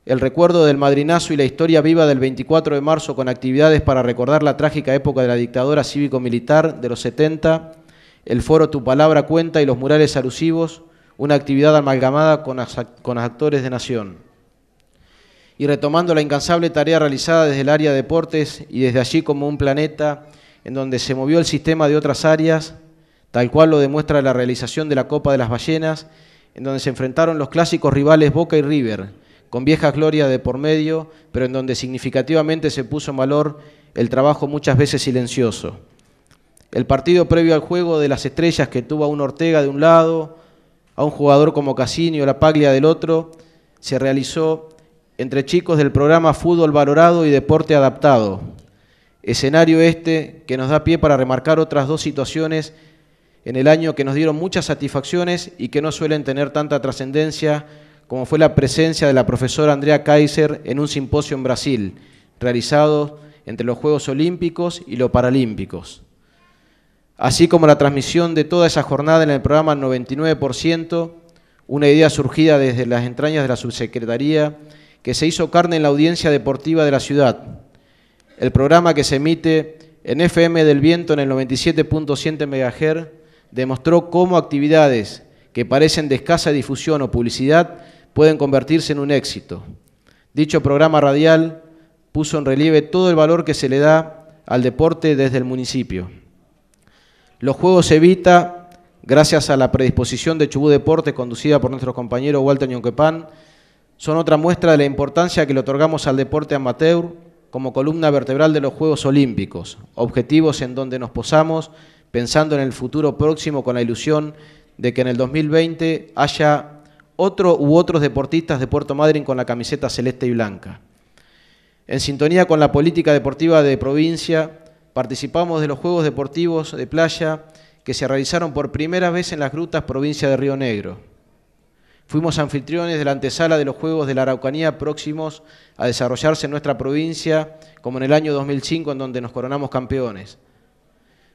el recuerdo del madrinazo y la historia viva del 24 de marzo con actividades para recordar la trágica época de la dictadura cívico-militar de los 70, el foro Tu Palabra Cuenta y los murales alusivos, una actividad amalgamada con, actores de Nación. Y retomando la incansable tarea realizada desde el área de deportes y desde allí como un planeta en donde se movió el sistema de otras áreas, tal cual lo demuestra la realización de la Copa de las Ballenas, en donde se enfrentaron los clásicos rivales Boca y River, con viejas glorias de por medio, pero en donde significativamente se puso en valor el trabajo muchas veces silencioso. El partido previo al juego de las estrellas que tuvo a un Ortega de un lado, a un jugador como Cassini o La Paglia del otro, se realizó entre chicos del programa Fútbol Valorado y Deporte Adaptado. Escenario este que nos da pie para remarcar otras dos situaciones en el año que nos dieron muchas satisfacciones y que no suelen tener tanta trascendencia como fue la presencia de la profesora Andrea Kaiser en un simposio en Brasil, realizado entre los Juegos Olímpicos y los Paralímpicos, así como la transmisión de toda esa jornada en el programa 99%, una idea surgida desde las entrañas de la subsecretaría que se hizo carne en la audiencia deportiva de la ciudad, el programa que se emite en FM del Viento en el 97.7 MHz demostró cómo actividades que parecen de escasa difusión o publicidad pueden convertirse en un éxito. Dicho programa radial puso en relieve todo el valor que se le da al deporte desde el municipio. Los Juegos Evita, gracias a la predisposición de Chubú Deporte, conducida por nuestro compañero Walter Ñonquepán, son otra muestra de la importancia que le otorgamos al deporte amateur como columna vertebral de los Juegos Olímpicos, objetivos en donde nos posamos pensando en el futuro próximo con la ilusión de que en el 2020 haya otro u otros deportistas de Puerto Madryn con la camiseta celeste y blanca. En sintonía con la política deportiva de provincia, participamos de los Juegos Deportivos de Playa que se realizaron por primera vez en las grutas provincia de Río Negro. Fuimos anfitriones de la antesala de los Juegos de la Araucanía próximos a desarrollarse en nuestra provincia, como en el año 2005 en donde nos coronamos campeones.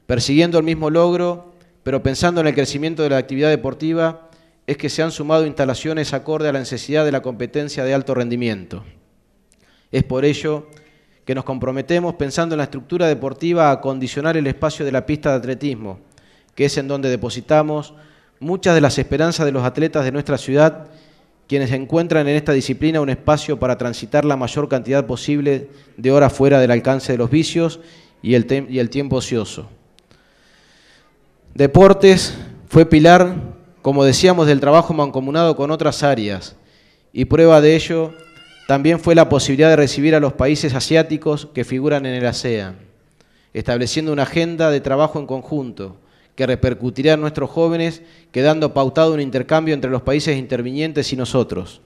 Persiguiendo el mismo logro, pero pensando en el crecimiento de la actividad deportiva, es que se han sumado instalaciones acorde a la necesidad de la competencia de alto rendimiento. Es por ello que nos comprometemos pensando en la estructura deportiva a condicionar el espacio de la pista de atletismo, que es en donde depositamos muchas de las esperanzas de los atletas de nuestra ciudad, quienes encuentran en esta disciplina un espacio para transitar la mayor cantidad posible de horas fuera del alcance de los vicios y el, y el tiempo ocioso. Deportes fue pilar como decíamos, del trabajo mancomunado con otras áreas, y prueba de ello también fue la posibilidad de recibir a los países asiáticos que figuran en el ASEAN, estableciendo una agenda de trabajo en conjunto que repercutirá en nuestros jóvenes, quedando pautado un intercambio entre los países intervinientes y nosotros.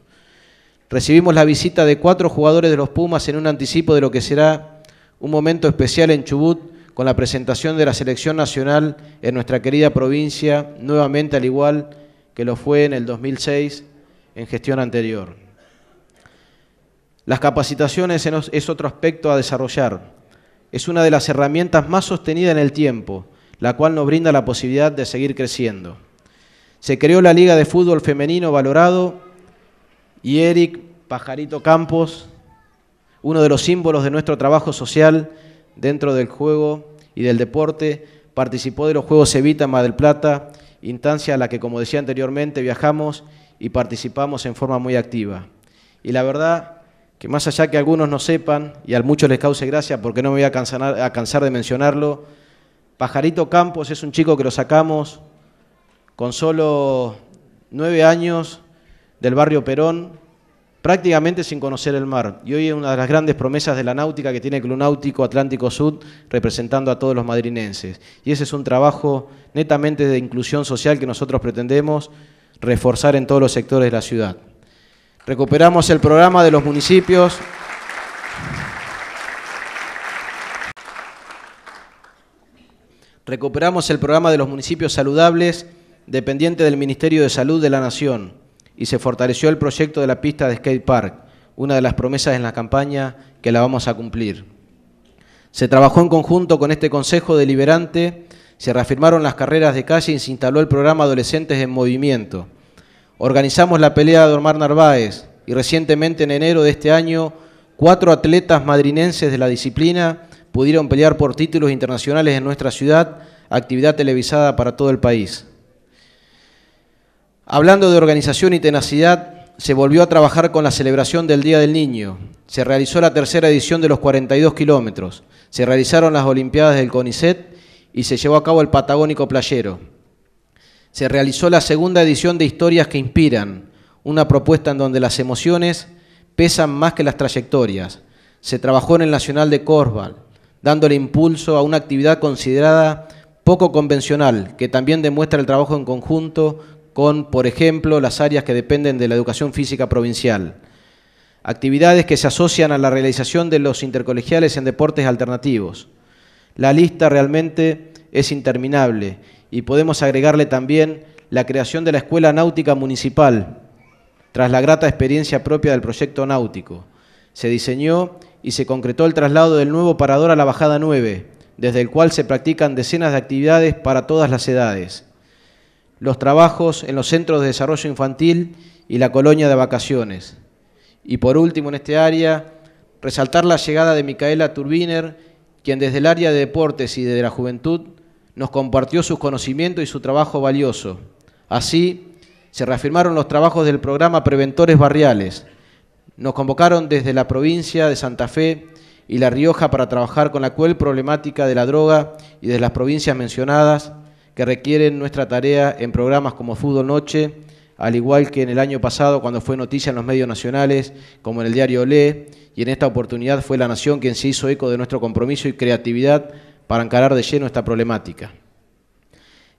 Recibimos la visita de cuatro jugadores de los Pumas en un anticipo de lo que será un momento especial en Chubut, con la presentación de la selección nacional en nuestra querida provincia, nuevamente al igual que lo fue en el 2006 en gestión anterior. Las capacitaciones es otro aspecto a desarrollar. Es una de las herramientas más sostenidas en el tiempo, la cual nos brinda la posibilidad de seguir creciendo. Se creó la Liga de Fútbol Femenino Valorado y Eric Pajarito Campos, uno de los símbolos de nuestro trabajo social, dentro del juego y del deporte, participó de los Juegos Evita Mar del Plata, instancia a la que, como decía anteriormente, viajamos y participamos en forma muy activa. Y la verdad que más allá que algunos no sepan, y a muchos les cause gracia porque no me voy a cansar, a cansar de mencionarlo, Pajarito Campos es un chico que lo sacamos con solo nueve años del barrio Perón, prácticamente sin conocer el mar. Y hoy es una de las grandes promesas de la náutica que tiene el Náutico Atlántico Sud, representando a todos los madrinenses. Y ese es un trabajo netamente de inclusión social que nosotros pretendemos reforzar en todos los sectores de la ciudad. Recuperamos el programa de los municipios. Recuperamos el programa de los municipios saludables dependiente del Ministerio de Salud de la Nación y se fortaleció el proyecto de la pista de skate park, una de las promesas en la campaña que la vamos a cumplir. Se trabajó en conjunto con este Consejo Deliberante, se reafirmaron las carreras de calle y se instaló el programa Adolescentes en Movimiento. Organizamos la pelea de Omar Narváez y recientemente en enero de este año, cuatro atletas madrinenses de la disciplina pudieron pelear por títulos internacionales en nuestra ciudad, actividad televisada para todo el país. Hablando de organización y tenacidad, se volvió a trabajar con la celebración del Día del Niño. Se realizó la tercera edición de los 42 kilómetros. Se realizaron las Olimpiadas del CONICET y se llevó a cabo el Patagónico Playero. Se realizó la segunda edición de Historias que Inspiran, una propuesta en donde las emociones pesan más que las trayectorias. Se trabajó en el Nacional de Corval, dándole impulso a una actividad considerada poco convencional, que también demuestra el trabajo en conjunto con, por ejemplo, las áreas que dependen de la educación física provincial. Actividades que se asocian a la realización de los intercolegiales en deportes alternativos. La lista realmente es interminable y podemos agregarle también la creación de la Escuela Náutica Municipal, tras la grata experiencia propia del proyecto náutico. Se diseñó y se concretó el traslado del nuevo parador a la Bajada 9, desde el cual se practican decenas de actividades para todas las edades los trabajos en los centros de desarrollo infantil y la colonia de vacaciones. Y por último, en este área, resaltar la llegada de Micaela Turbiner, quien desde el área de deportes y de la juventud nos compartió sus conocimientos y su trabajo valioso. Así, se reafirmaron los trabajos del programa Preventores Barriales. Nos convocaron desde la provincia de Santa Fe y La Rioja para trabajar con la cual problemática de la droga y de las provincias mencionadas que requieren nuestra tarea en programas como Fútbol Noche, al igual que en el año pasado cuando fue noticia en los medios nacionales, como en el diario Olé, y en esta oportunidad fue La Nación quien se hizo eco de nuestro compromiso y creatividad para encarar de lleno esta problemática.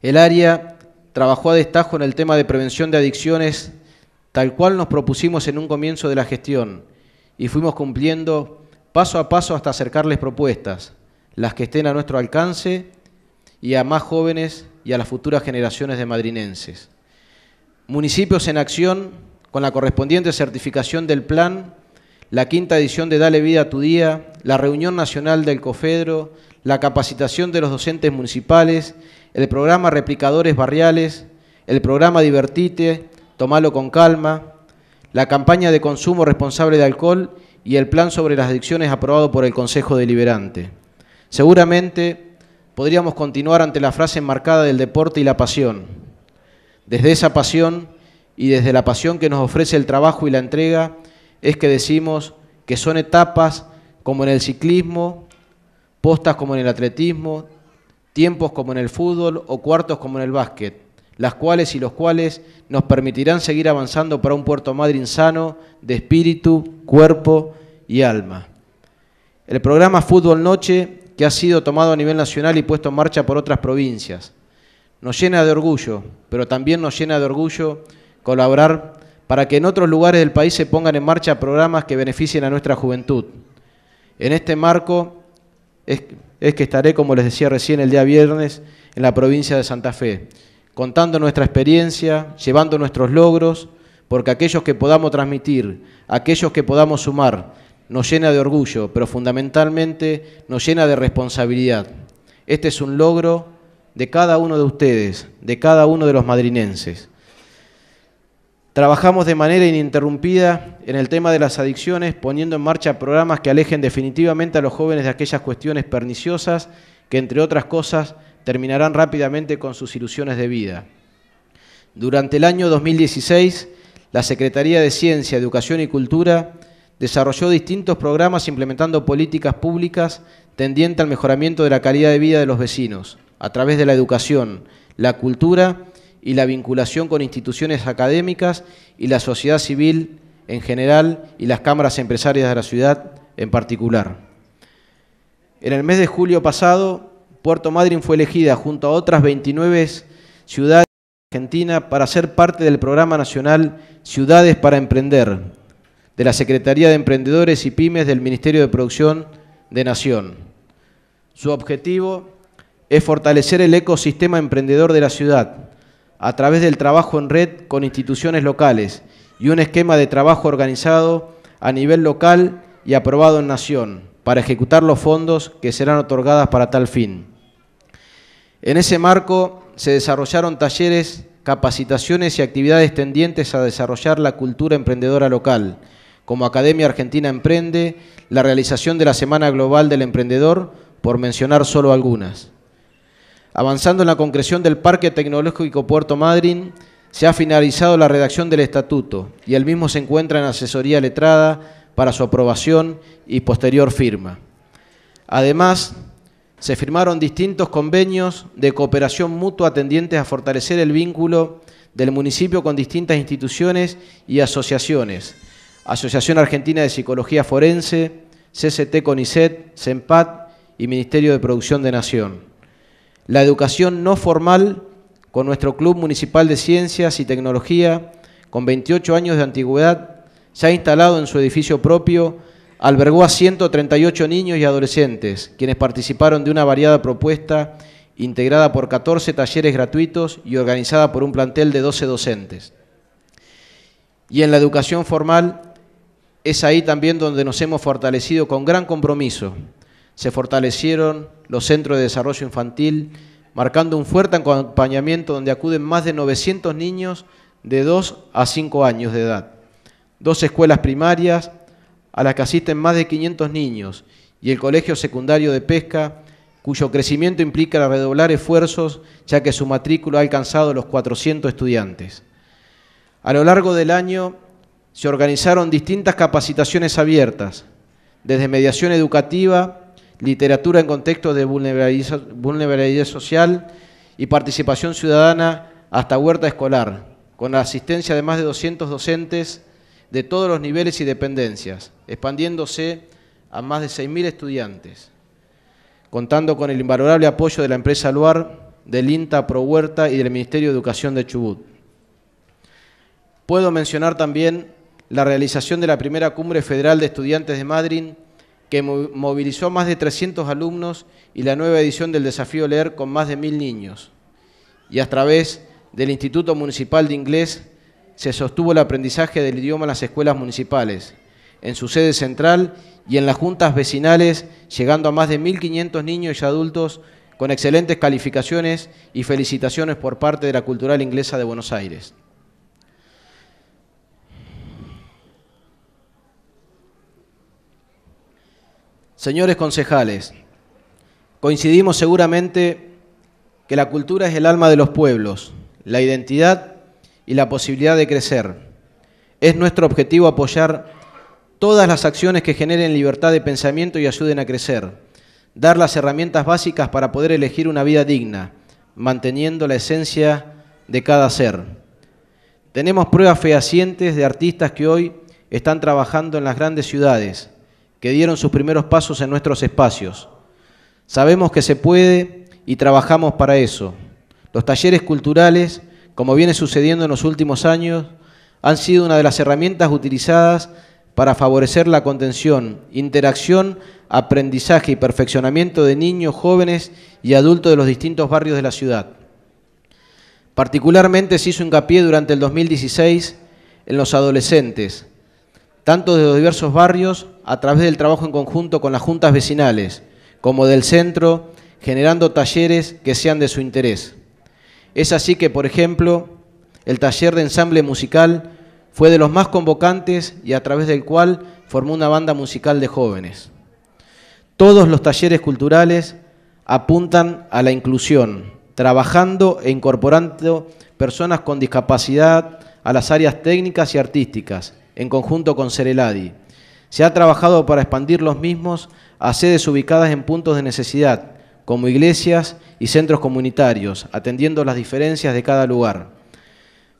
El área trabajó a destajo en el tema de prevención de adicciones, tal cual nos propusimos en un comienzo de la gestión, y fuimos cumpliendo paso a paso hasta acercarles propuestas, las que estén a nuestro alcance y a más jóvenes y a las futuras generaciones de madrinenses. Municipios en acción con la correspondiente certificación del plan, la quinta edición de Dale Vida a tu Día, la reunión nacional del COFEDRO, la capacitación de los docentes municipales, el programa Replicadores Barriales, el programa Divertite, Tomalo con Calma, la campaña de consumo responsable de alcohol y el plan sobre las adicciones aprobado por el Consejo Deliberante. Seguramente podríamos continuar ante la frase enmarcada del deporte y la pasión. Desde esa pasión y desde la pasión que nos ofrece el trabajo y la entrega, es que decimos que son etapas como en el ciclismo, postas como en el atletismo, tiempos como en el fútbol o cuartos como en el básquet, las cuales y los cuales nos permitirán seguir avanzando para un Puerto Madryn sano de espíritu, cuerpo y alma. El programa Fútbol Noche que ha sido tomado a nivel nacional y puesto en marcha por otras provincias. Nos llena de orgullo, pero también nos llena de orgullo colaborar para que en otros lugares del país se pongan en marcha programas que beneficien a nuestra juventud. En este marco es, que estaré, como les decía recién, el día viernes en la provincia de Santa Fe, contando nuestra experiencia, llevando nuestros logros, porque aquellos que podamos transmitir, aquellos que podamos sumar, nos llena de orgullo, pero fundamentalmente nos llena de responsabilidad. Este es un logro de cada uno de ustedes, de cada uno de los madrinenses. Trabajamos de manera ininterrumpida en el tema de las adicciones, poniendo en marcha programas que alejen definitivamente a los jóvenes de aquellas cuestiones perniciosas que, entre otras cosas, terminarán rápidamente con sus ilusiones de vida. Durante el año 2016, la Secretaría de Ciencia, Educación y Cultura desarrolló distintos programas implementando políticas públicas tendientes al mejoramiento de la calidad de vida de los vecinos, a través de la educación, la cultura y la vinculación con instituciones académicas y la sociedad civil en general y las cámaras empresarias de la ciudad en particular. En el mes de julio pasado, Puerto Madryn fue elegida junto a otras 29 ciudades de Argentina para ser parte del Programa Nacional Ciudades para Emprender, de la Secretaría de Emprendedores y Pymes del Ministerio de Producción de Nación. Su objetivo es fortalecer el ecosistema emprendedor de la ciudad a través del trabajo en red con instituciones locales y un esquema de trabajo organizado a nivel local y aprobado en Nación para ejecutar los fondos que serán otorgadas para tal fin. En ese marco se desarrollaron talleres, capacitaciones y actividades tendientes a desarrollar la cultura emprendedora local, como Academia Argentina Emprende, la realización de la Semana Global del Emprendedor, por mencionar solo algunas. Avanzando en la concreción del Parque Tecnológico Puerto Madryn, se ha finalizado la redacción del estatuto y el mismo se encuentra en asesoría letrada para su aprobación y posterior firma. Además, se firmaron distintos convenios de cooperación mutua tendientes a fortalecer el vínculo del municipio con distintas instituciones y asociaciones, Asociación Argentina de Psicología Forense, CCT CONICET, CEMPAT y Ministerio de Producción de Nación. La educación no formal con nuestro Club Municipal de Ciencias y Tecnología, con 28 años de antigüedad, se ha instalado en su edificio propio, albergó a 138 niños y adolescentes, quienes participaron de una variada propuesta integrada por 14 talleres gratuitos y organizada por un plantel de 12 docentes. Y en la educación formal, es ahí también donde nos hemos fortalecido con gran compromiso. Se fortalecieron los centros de desarrollo infantil, marcando un fuerte acompañamiento donde acuden más de 900 niños de 2 a 5 años de edad. Dos escuelas primarias a las que asisten más de 500 niños y el Colegio Secundario de Pesca, cuyo crecimiento implica redoblar esfuerzos ya que su matrícula ha alcanzado los 400 estudiantes. A lo largo del año se organizaron distintas capacitaciones abiertas, desde mediación educativa, literatura en contexto de vulnerabilidad social y participación ciudadana hasta huerta escolar, con la asistencia de más de 200 docentes de todos los niveles y dependencias, expandiéndose a más de 6.000 estudiantes, contando con el invalorable apoyo de la empresa Luar, del INTA Pro Huerta y del Ministerio de Educación de Chubut. Puedo mencionar también la realización de la primera cumbre federal de estudiantes de Madrid, que movilizó más de 300 alumnos y la nueva edición del desafío Leer con más de mil niños. Y a través del Instituto Municipal de Inglés se sostuvo el aprendizaje del idioma en las escuelas municipales, en su sede central y en las juntas vecinales, llegando a más de 1.500 niños y adultos con excelentes calificaciones y felicitaciones por parte de la Cultural Inglesa de Buenos Aires. Señores concejales, coincidimos seguramente que la cultura es el alma de los pueblos, la identidad y la posibilidad de crecer. Es nuestro objetivo apoyar todas las acciones que generen libertad de pensamiento y ayuden a crecer, dar las herramientas básicas para poder elegir una vida digna, manteniendo la esencia de cada ser. Tenemos pruebas fehacientes de artistas que hoy están trabajando en las grandes ciudades, que dieron sus primeros pasos en nuestros espacios. Sabemos que se puede y trabajamos para eso. Los talleres culturales, como viene sucediendo en los últimos años, han sido una de las herramientas utilizadas para favorecer la contención, interacción, aprendizaje y perfeccionamiento de niños, jóvenes y adultos de los distintos barrios de la ciudad. Particularmente se hizo hincapié durante el 2016 en los adolescentes, tanto de los diversos barrios a través del trabajo en conjunto con las juntas vecinales, como del centro, generando talleres que sean de su interés. Es así que, por ejemplo, el taller de ensamble musical fue de los más convocantes y a través del cual formó una banda musical de jóvenes. Todos los talleres culturales apuntan a la inclusión, trabajando e incorporando personas con discapacidad a las áreas técnicas y artísticas, en conjunto con Cereladi se ha trabajado para expandir los mismos a sedes ubicadas en puntos de necesidad, como iglesias y centros comunitarios, atendiendo las diferencias de cada lugar.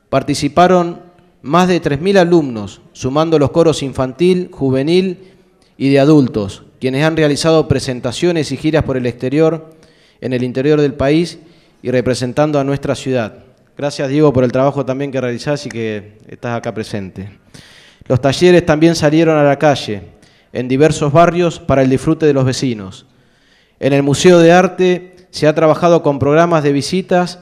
Participaron más de 3.000 alumnos, sumando los coros infantil, juvenil y de adultos, quienes han realizado presentaciones y giras por el exterior, en el interior del país y representando a nuestra ciudad. Gracias, Diego, por el trabajo también que realizás y que estás acá presente. Los talleres también salieron a la calle, en diversos barrios, para el disfrute de los vecinos. En el Museo de Arte se ha trabajado con programas de visitas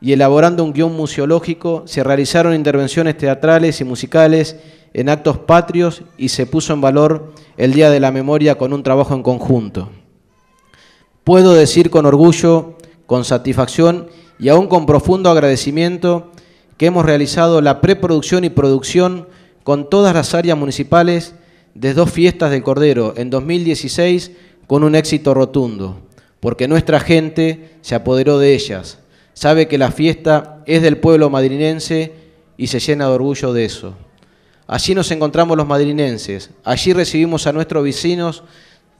y elaborando un guión museológico, se realizaron intervenciones teatrales y musicales en actos patrios y se puso en valor el Día de la Memoria con un trabajo en conjunto. Puedo decir con orgullo, con satisfacción y aún con profundo agradecimiento que hemos realizado la preproducción y producción con todas las áreas municipales de dos fiestas del Cordero en 2016 con un éxito rotundo, porque nuestra gente se apoderó de ellas, sabe que la fiesta es del pueblo madrinense y se llena de orgullo de eso. Allí nos encontramos los madrinenses, allí recibimos a nuestros vecinos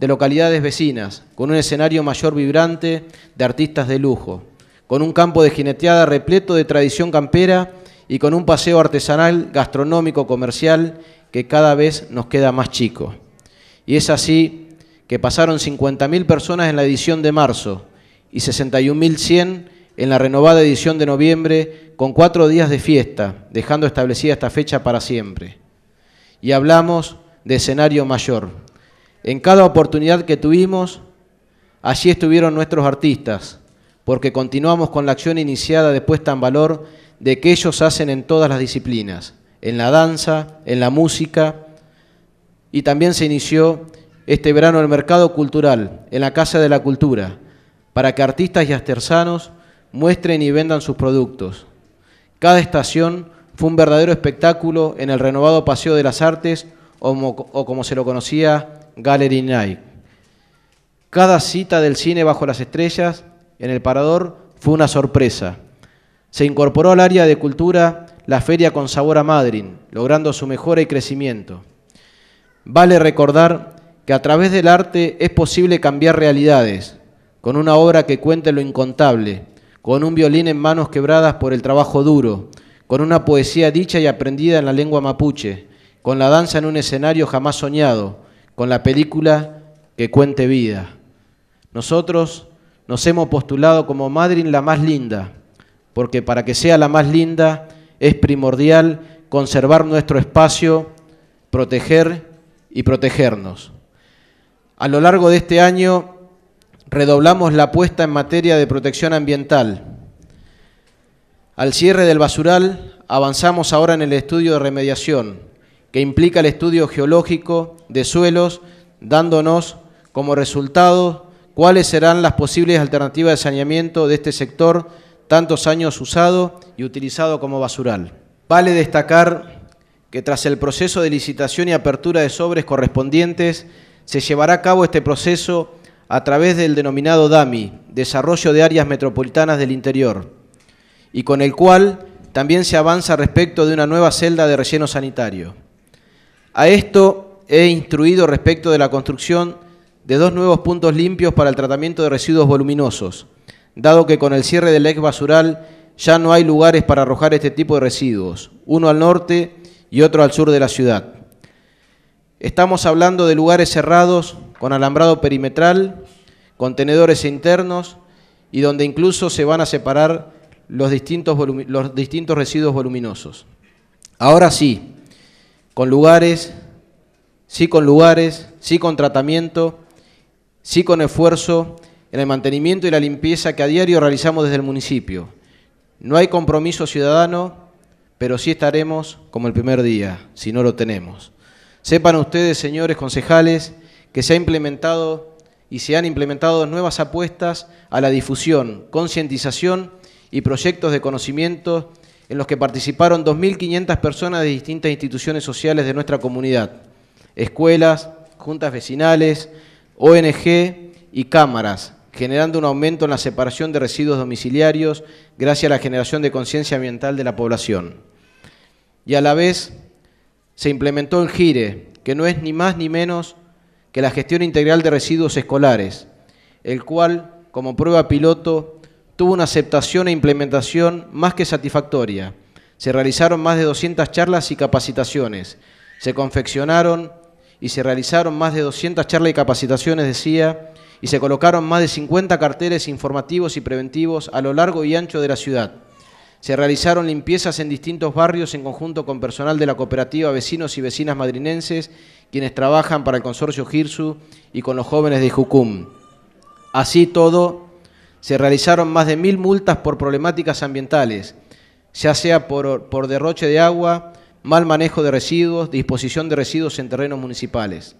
de localidades vecinas, con un escenario mayor vibrante de artistas de lujo, con un campo de jineteada repleto de tradición campera y con un paseo artesanal, gastronómico, comercial, que cada vez nos queda más chico. Y es así que pasaron 50.000 personas en la edición de marzo y 61.100 en la renovada edición de noviembre con cuatro días de fiesta, dejando establecida esta fecha para siempre. Y hablamos de escenario mayor. En cada oportunidad que tuvimos, allí estuvieron nuestros artistas, porque continuamos con la acción iniciada de puesta en valor de que ellos hacen en todas las disciplinas, en la danza, en la música, y también se inició este verano el mercado cultural en la Casa de la Cultura, para que artistas y artesanos muestren y vendan sus productos. Cada estación fue un verdadero espectáculo en el renovado Paseo de las Artes o, o como se lo conocía Gallery Night. Cada cita del cine bajo las estrellas en el parador fue una sorpresa. Se incorporó al área de cultura la feria con sabor a Madrin, logrando su mejora y crecimiento. Vale recordar que a través del arte es posible cambiar realidades, con una obra que cuente lo incontable, con un violín en manos quebradas por el trabajo duro, con una poesía dicha y aprendida en la lengua mapuche, con la danza en un escenario jamás soñado, con la película que cuente vida. Nosotros nos hemos postulado como madrin la más linda, porque para que sea la más linda es primordial conservar nuestro espacio, proteger y protegernos. A lo largo de este año redoblamos la apuesta en materia de protección ambiental. Al cierre del basural avanzamos ahora en el estudio de remediación, que implica el estudio geológico de suelos, dándonos como resultado cuáles serán las posibles alternativas de saneamiento de este sector tantos años usado y utilizado como basural. Vale destacar que tras el proceso de licitación y apertura de sobres correspondientes, se llevará a cabo este proceso a través del denominado DAMI, Desarrollo de Áreas Metropolitanas del Interior, y con el cual también se avanza respecto de una nueva celda de relleno sanitario. A esto he instruido respecto de la construcción de dos nuevos puntos limpios para el tratamiento de residuos voluminosos, dado que con el cierre del ex basural ya no hay lugares para arrojar este tipo de residuos, uno al norte y otro al sur de la ciudad. Estamos hablando de lugares cerrados con alambrado perimetral, contenedores internos y donde incluso se van a separar los distintos, los distintos residuos voluminosos. Ahora sí, con lugares, sí con lugares, sí con tratamiento, sí con esfuerzo en el mantenimiento y la limpieza que a diario realizamos desde el municipio. No hay compromiso ciudadano, pero sí estaremos como el primer día, si no lo tenemos. Sepan ustedes, señores concejales, que se ha implementado y se han implementado nuevas apuestas a la difusión, concientización y proyectos de conocimiento en los que participaron 2.500 personas de distintas instituciones sociales de nuestra comunidad, escuelas, juntas vecinales, ONG y cámaras, generando un aumento en la separación de residuos domiciliarios gracias a la generación de conciencia ambiental de la población. Y a la vez se implementó el GIRE, que no es ni más ni menos que la gestión integral de residuos escolares, el cual, como prueba piloto, tuvo una aceptación e implementación más que satisfactoria. Se realizaron más de 200 charlas y capacitaciones, se confeccionaron y se realizaron más de 200 charlas y capacitaciones, decía, y se colocaron más de 50 carteles informativos y preventivos a lo largo y ancho de la ciudad. Se realizaron limpiezas en distintos barrios en conjunto con personal de la cooperativa Vecinos y Vecinas Madrinenses, quienes trabajan para el consorcio Girsu y con los jóvenes de Jucum. Así todo, se realizaron más de mil multas por problemáticas ambientales, ya sea por, por derroche de agua, mal manejo de residuos, disposición de residuos en terrenos municipales.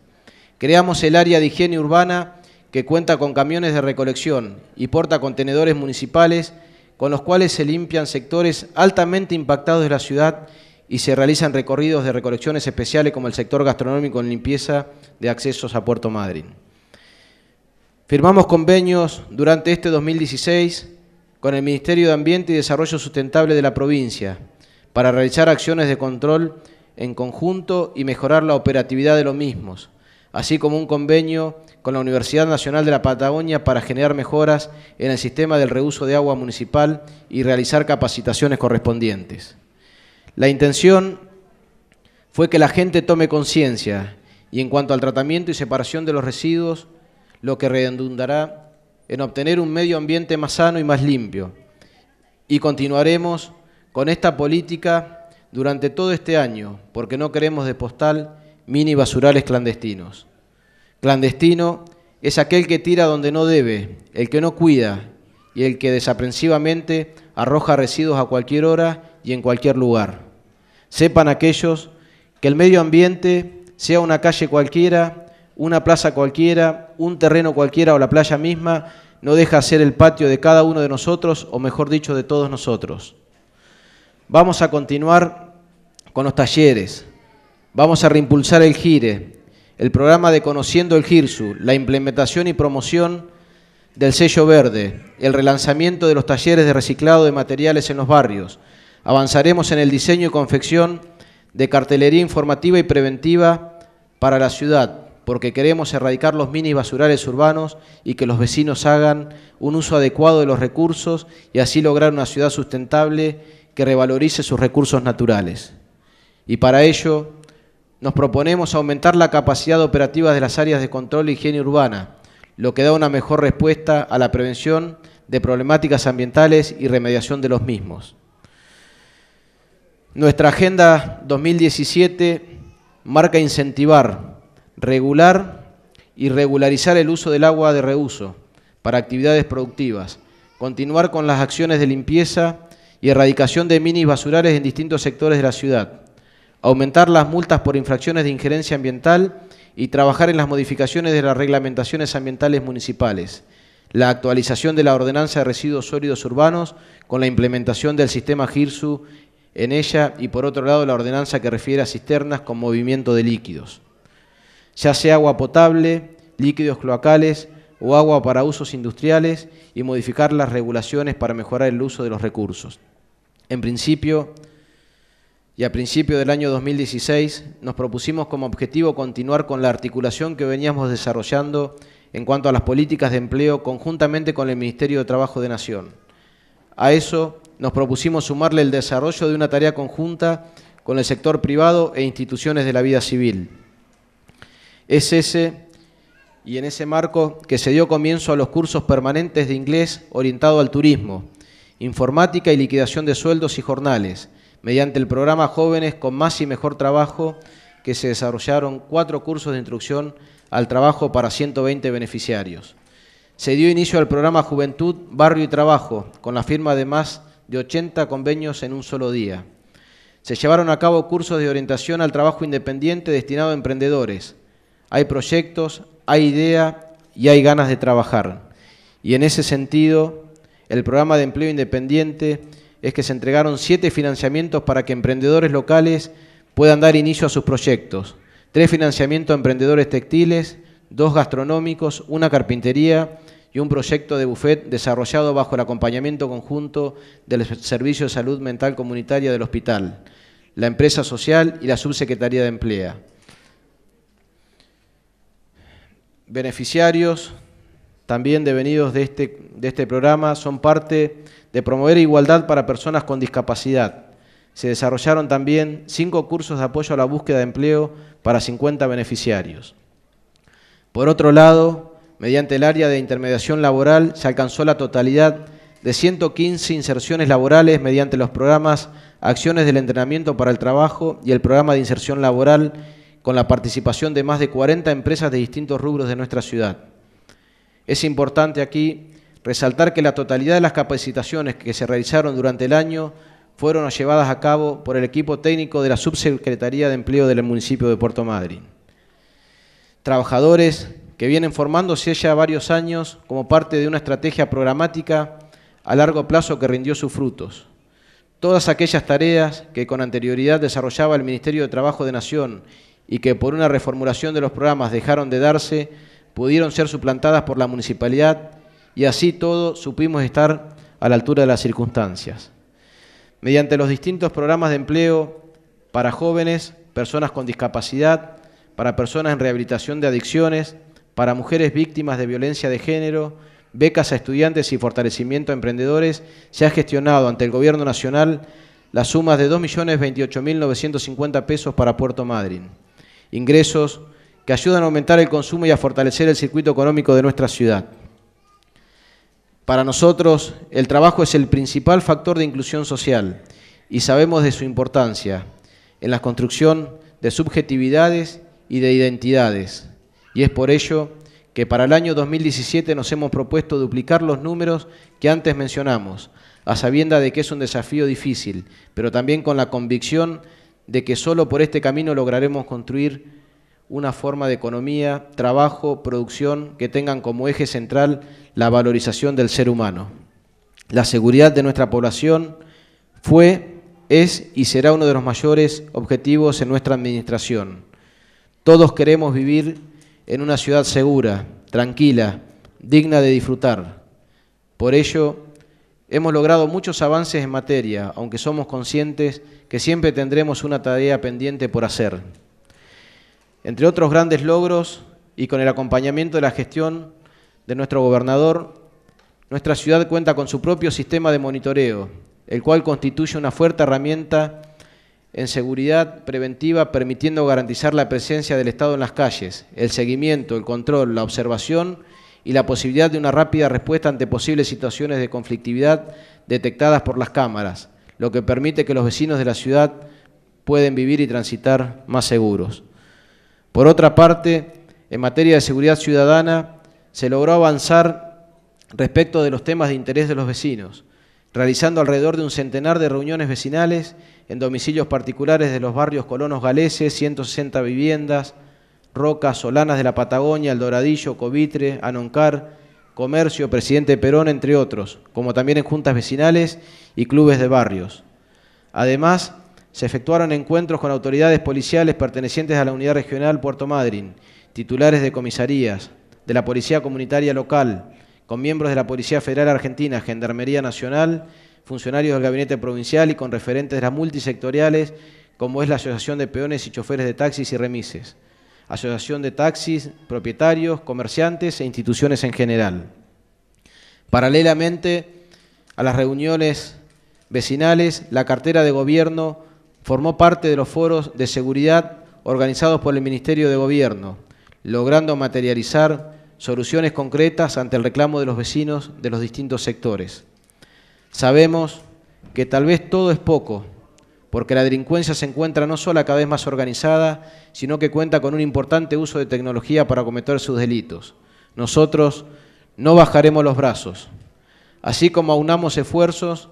Creamos el área de higiene urbana que cuenta con camiones de recolección y porta contenedores municipales con los cuales se limpian sectores altamente impactados de la ciudad y se realizan recorridos de recolecciones especiales como el sector gastronómico en limpieza de accesos a Puerto Madryn. Firmamos convenios durante este 2016 con el Ministerio de Ambiente y Desarrollo Sustentable de la provincia para realizar acciones de control en conjunto y mejorar la operatividad de los mismos, así como un convenio con la Universidad Nacional de la Patagonia para generar mejoras en el sistema del reuso de agua municipal y realizar capacitaciones correspondientes. La intención fue que la gente tome conciencia y en cuanto al tratamiento y separación de los residuos, lo que redundará en obtener un medio ambiente más sano y más limpio. Y continuaremos con esta política durante todo este año, porque no queremos de postal mini basurales clandestinos. Clandestino es aquel que tira donde no debe, el que no cuida y el que desaprensivamente arroja residuos a cualquier hora y en cualquier lugar. Sepan aquellos que el medio ambiente, sea una calle cualquiera, una plaza cualquiera, un terreno cualquiera o la playa misma, no deja ser el patio de cada uno de nosotros, o mejor dicho, de todos nosotros. Vamos a continuar con los talleres, Vamos a reimpulsar el GIRE, el programa de Conociendo el GIRSU, la implementación y promoción del sello verde, el relanzamiento de los talleres de reciclado de materiales en los barrios. Avanzaremos en el diseño y confección de cartelería informativa y preventiva para la ciudad, porque queremos erradicar los mini basurales urbanos y que los vecinos hagan un uso adecuado de los recursos y así lograr una ciudad sustentable que revalorice sus recursos naturales. Y para ello nos proponemos aumentar la capacidad operativa de las áreas de control e higiene urbana, lo que da una mejor respuesta a la prevención de problemáticas ambientales y remediación de los mismos. Nuestra Agenda 2017 marca incentivar, regular y regularizar el uso del agua de reuso para actividades productivas, continuar con las acciones de limpieza y erradicación de minis basurales en distintos sectores de la ciudad, aumentar las multas por infracciones de injerencia ambiental y trabajar en las modificaciones de las reglamentaciones ambientales municipales, la actualización de la ordenanza de residuos sólidos urbanos con la implementación del sistema GIRSU en ella y por otro lado la ordenanza que refiere a cisternas con movimiento de líquidos, ya sea agua potable, líquidos cloacales o agua para usos industriales y modificar las regulaciones para mejorar el uso de los recursos. En principio, y a principio del año 2016 nos propusimos como objetivo continuar con la articulación que veníamos desarrollando en cuanto a las políticas de empleo conjuntamente con el Ministerio de Trabajo de Nación. A eso nos propusimos sumarle el desarrollo de una tarea conjunta con el sector privado e instituciones de la vida civil. Es ese y en ese marco que se dio comienzo a los cursos permanentes de inglés orientado al turismo, informática y liquidación de sueldos y jornales, Mediante el programa Jóvenes con más y mejor trabajo, que se desarrollaron cuatro cursos de instrucción al trabajo para 120 beneficiarios. Se dio inicio al programa Juventud, Barrio y Trabajo, con la firma de más de 80 convenios en un solo día. Se llevaron a cabo cursos de orientación al trabajo independiente destinado a emprendedores. Hay proyectos, hay idea y hay ganas de trabajar. Y en ese sentido, el programa de empleo independiente es que se entregaron siete financiamientos para que emprendedores locales puedan dar inicio a sus proyectos. Tres financiamientos a emprendedores textiles, dos gastronómicos, una carpintería y un proyecto de buffet desarrollado bajo el acompañamiento conjunto del Servicio de Salud Mental Comunitaria del Hospital, la empresa social y la Subsecretaría de Emplea. Beneficiarios, también devenidos de este, de este programa son parte de promover igualdad para personas con discapacidad. Se desarrollaron también cinco cursos de apoyo a la búsqueda de empleo para 50 beneficiarios. Por otro lado, mediante el área de intermediación laboral se alcanzó la totalidad de 115 inserciones laborales mediante los programas Acciones del Entrenamiento para el Trabajo y el Programa de Inserción Laboral con la participación de más de 40 empresas de distintos rubros de nuestra ciudad. Es importante aquí resaltar que la totalidad de las capacitaciones que se realizaron durante el año fueron llevadas a cabo por el equipo técnico de la Subsecretaría de Empleo del municipio de Puerto Madryn. Trabajadores que vienen formándose ya varios años como parte de una estrategia programática a largo plazo que rindió sus frutos. Todas aquellas tareas que con anterioridad desarrollaba el Ministerio de Trabajo de Nación y que por una reformulación de los programas dejaron de darse, pudieron ser suplantadas por la municipalidad y así todo supimos estar a la altura de las circunstancias. Mediante los distintos programas de empleo para jóvenes, personas con discapacidad, para personas en rehabilitación de adicciones, para mujeres víctimas de violencia de género, becas a estudiantes y fortalecimiento a emprendedores, se ha gestionado ante el Gobierno Nacional las sumas de 2.028.950 pesos para Puerto Madryn, ingresos que ayudan a aumentar el consumo y a fortalecer el circuito económico de nuestra ciudad. Para nosotros, el trabajo es el principal factor de inclusión social y sabemos de su importancia en la construcción de subjetividades y de identidades. Y es por ello que para el año 2017 nos hemos propuesto duplicar los números que antes mencionamos, a sabiendas de que es un desafío difícil, pero también con la convicción de que solo por este camino lograremos construir una forma de economía, trabajo, producción que tengan como eje central la valorización del ser humano. La seguridad de nuestra población fue, es y será uno de los mayores objetivos en nuestra administración. Todos queremos vivir en una ciudad segura, tranquila, digna de disfrutar. Por ello, hemos logrado muchos avances en materia, aunque somos conscientes que siempre tendremos una tarea pendiente por hacer. Entre otros grandes logros y con el acompañamiento de la gestión de nuestro gobernador, nuestra ciudad cuenta con su propio sistema de monitoreo, el cual constituye una fuerte herramienta en seguridad preventiva, permitiendo garantizar la presencia del Estado en las calles, el seguimiento, el control, la observación y la posibilidad de una rápida respuesta ante posibles situaciones de conflictividad detectadas por las cámaras, lo que permite que los vecinos de la ciudad pueden vivir y transitar más seguros. Por otra parte, en materia de seguridad ciudadana, se logró avanzar respecto de los temas de interés de los vecinos, realizando alrededor de un centenar de reuniones vecinales en domicilios particulares de los barrios colonos galeses, 160 viviendas, Rocas, Solanas de la Patagonia, El Doradillo, Covitre, Anoncar, Comercio, Presidente Perón, entre otros, como también en juntas vecinales y clubes de barrios. Además, se efectuaron encuentros con autoridades policiales pertenecientes a la Unidad Regional Puerto Madryn, titulares de comisarías, de la Policía Comunitaria Local, con miembros de la Policía Federal Argentina, Gendarmería Nacional, funcionarios del Gabinete Provincial y con referentes de las multisectoriales, como es la Asociación de Peones y Choferes de Taxis y Remises, Asociación de Taxis, Propietarios, Comerciantes e instituciones en general. Paralelamente a las reuniones vecinales, la cartera de gobierno formó parte de los foros de seguridad organizados por el Ministerio de Gobierno, logrando materializar soluciones concretas ante el reclamo de los vecinos de los distintos sectores. Sabemos que tal vez todo es poco, porque la delincuencia se encuentra no solo cada vez más organizada, sino que cuenta con un importante uso de tecnología para cometer sus delitos. Nosotros no bajaremos los brazos. Así como aunamos esfuerzos,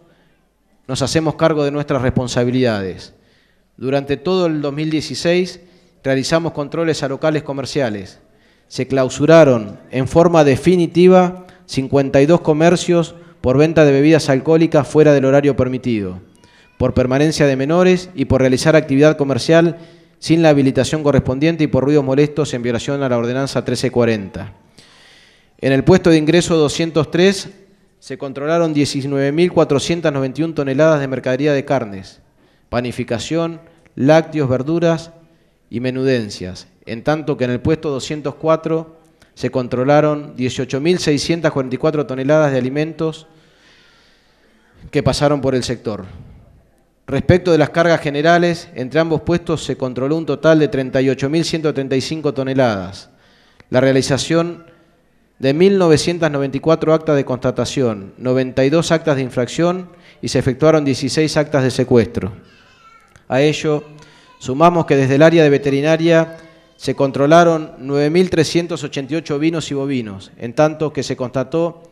nos hacemos cargo de nuestras responsabilidades. Durante todo el 2016 realizamos controles a locales comerciales. Se clausuraron en forma definitiva 52 comercios por venta de bebidas alcohólicas fuera del horario permitido, por permanencia de menores y por realizar actividad comercial sin la habilitación correspondiente y por ruidos molestos en violación a la ordenanza 1340. En el puesto de ingreso 203 se controlaron 19.491 toneladas de mercadería de carnes, panificación, lácteos, verduras y menudencias, en tanto que en el puesto 204 se controlaron 18.644 toneladas de alimentos que pasaron por el sector. Respecto de las cargas generales, entre ambos puestos se controló un total de 38.135 toneladas. La realización de 1.994 actas de constatación, 92 actas de infracción y se efectuaron 16 actas de secuestro. A ello, sumamos que desde el área de veterinaria se controlaron 9.388 vinos y bovinos, en tanto que se constató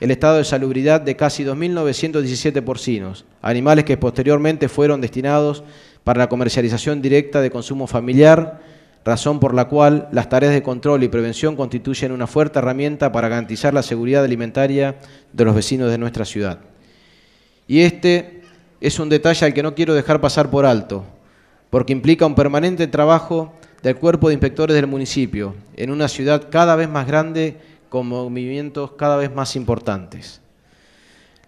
el estado de salubridad de casi 2.917 porcinos, animales que posteriormente fueron destinados para la comercialización directa de consumo familiar, razón por la cual las tareas de control y prevención constituyen una fuerte herramienta para garantizar la seguridad alimentaria de los vecinos de nuestra ciudad. Y este es un detalle al que no quiero dejar pasar por alto, porque implica un permanente trabajo del cuerpo de inspectores del municipio, en una ciudad cada vez más grande con movimientos cada vez más importantes.